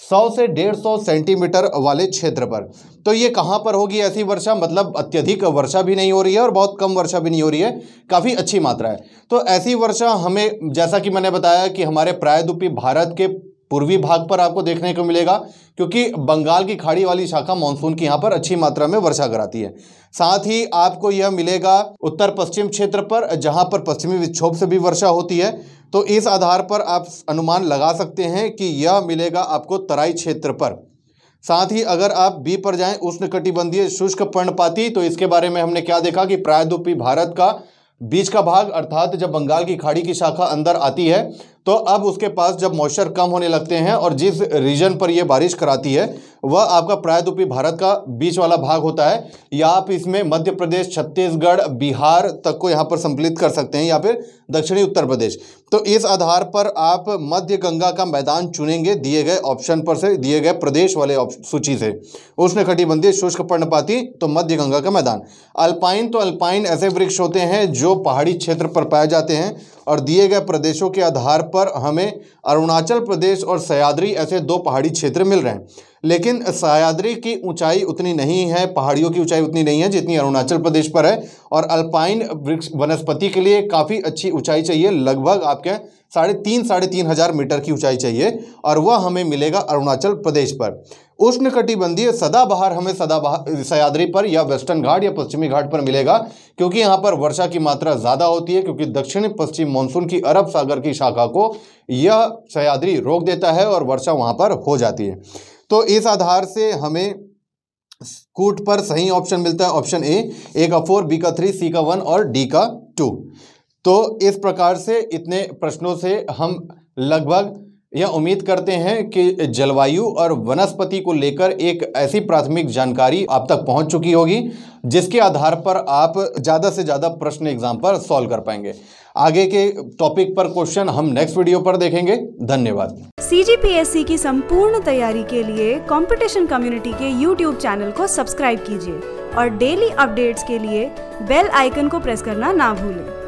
100 से 150 सेंटीमीटर वाले क्षेत्र पर तो ये कहाँ पर होगी ऐसी वर्षा मतलब अत्यधिक वर्षा भी नहीं हो रही है और बहुत कम वर्षा भी नहीं हो रही है काफ़ी अच्छी मात्रा है तो ऐसी वर्षा हमें जैसा कि मैंने बताया कि हमारे प्रायद्वीपी भारत के पूर्वी भाग पर आपको देखने को मिलेगा क्योंकि बंगाल की खाड़ी वाली शाखा मानसून की यहाँ पर अच्छी मात्रा में वर्षा कराती है साथ ही आपको यह मिलेगा उत्तर पश्चिम क्षेत्र पर जहाँ पर पश्चिमी विक्षोभ से भी वर्षा होती है तो इस आधार पर आप अनुमान लगा सकते हैं कि यह मिलेगा आपको तराई क्षेत्र पर साथ ही अगर आप बी पर जाएं उष्ण कटिबंधीय शुष्क पर्णपाती तो इसके बारे में हमने क्या देखा कि प्रायद्वीपी भारत का बीच का भाग अर्थात जब बंगाल की खाड़ी की शाखा अंदर आती है तो अब उसके पास जब मॉइस्चर कम होने लगते हैं और जिस रीजन पर यह बारिश कराती है वह आपका प्रायद्वीपी भारत का बीच वाला भाग होता है या आप इसमें मध्य प्रदेश छत्तीसगढ़ बिहार तक को यहाँ पर सम्मिलित कर सकते हैं या फिर दक्षिणी उत्तर प्रदेश तो इस आधार पर आप मध्य गंगा का मैदान चुनेंगे दिए गए ऑप्शन पर से दिए गए प्रदेश वाले सूची से उसने कटिबंधीय शुष्क पर्णपाती तो मध्य गंगा का मैदान अल्पाइन तो अल्पाइन ऐसे वृक्ष होते हैं जो पहाड़ी क्षेत्र पर पाए जाते हैं और दिए गए प्रदेशों के आधार पर हमें अरुणाचल प्रदेश और सयाद्री ऐसे दो पहाड़ी क्षेत्र मिल रहे हैं लेकिन सयाद्री की ऊंचाई उतनी नहीं है पहाड़ियों की ऊंचाई उतनी नहीं है जितनी अरुणाचल प्रदेश पर है और अल्पाइन वृक्ष वनस्पति के लिए काफ़ी अच्छी ऊंचाई चाहिए लगभग आपके साढ़े तीन साढ़े तीन हज़ार मीटर की ऊंचाई चाहिए और वह हमें मिलेगा अरुणाचल प्रदेश पर उष्ण कटिबंधीय सदाबहार हमें सदाबहार सयाद्री पर या वेस्टर्न घाट या पश्चिमी घाट पर मिलेगा क्योंकि यहाँ पर वर्षा की मात्रा ज़्यादा होती है क्योंकि दक्षिण पश्चिम मानसून की अरब सागर की शाखा को यह सयाद्री रोक देता है और वर्षा वहाँ पर हो जाती है तो इस आधार से हमें कूट पर सही ऑप्शन मिलता है ऑप्शन ए ए का फोर बी का थ्री सी का वन और डी का टू तो इस प्रकार से इतने प्रश्नों से हम लगभग यह उम्मीद करते हैं कि जलवायु और वनस्पति को लेकर एक ऐसी प्राथमिक जानकारी आप तक पहुंच चुकी होगी जिसके आधार पर आप ज़्यादा से ज़्यादा प्रश्न एग्जाम पर सॉल्व कर पाएंगे आगे के टॉपिक पर क्वेश्चन हम नेक्स्ट वीडियो पर देखेंगे धन्यवाद सी की संपूर्ण तैयारी के लिए कॉम्पिटिशन कम्युनिटी के यूट्यूब चैनल को सब्सक्राइब कीजिए और डेली अपडेट्स के लिए बेल आइकन को प्रेस करना ना भूलें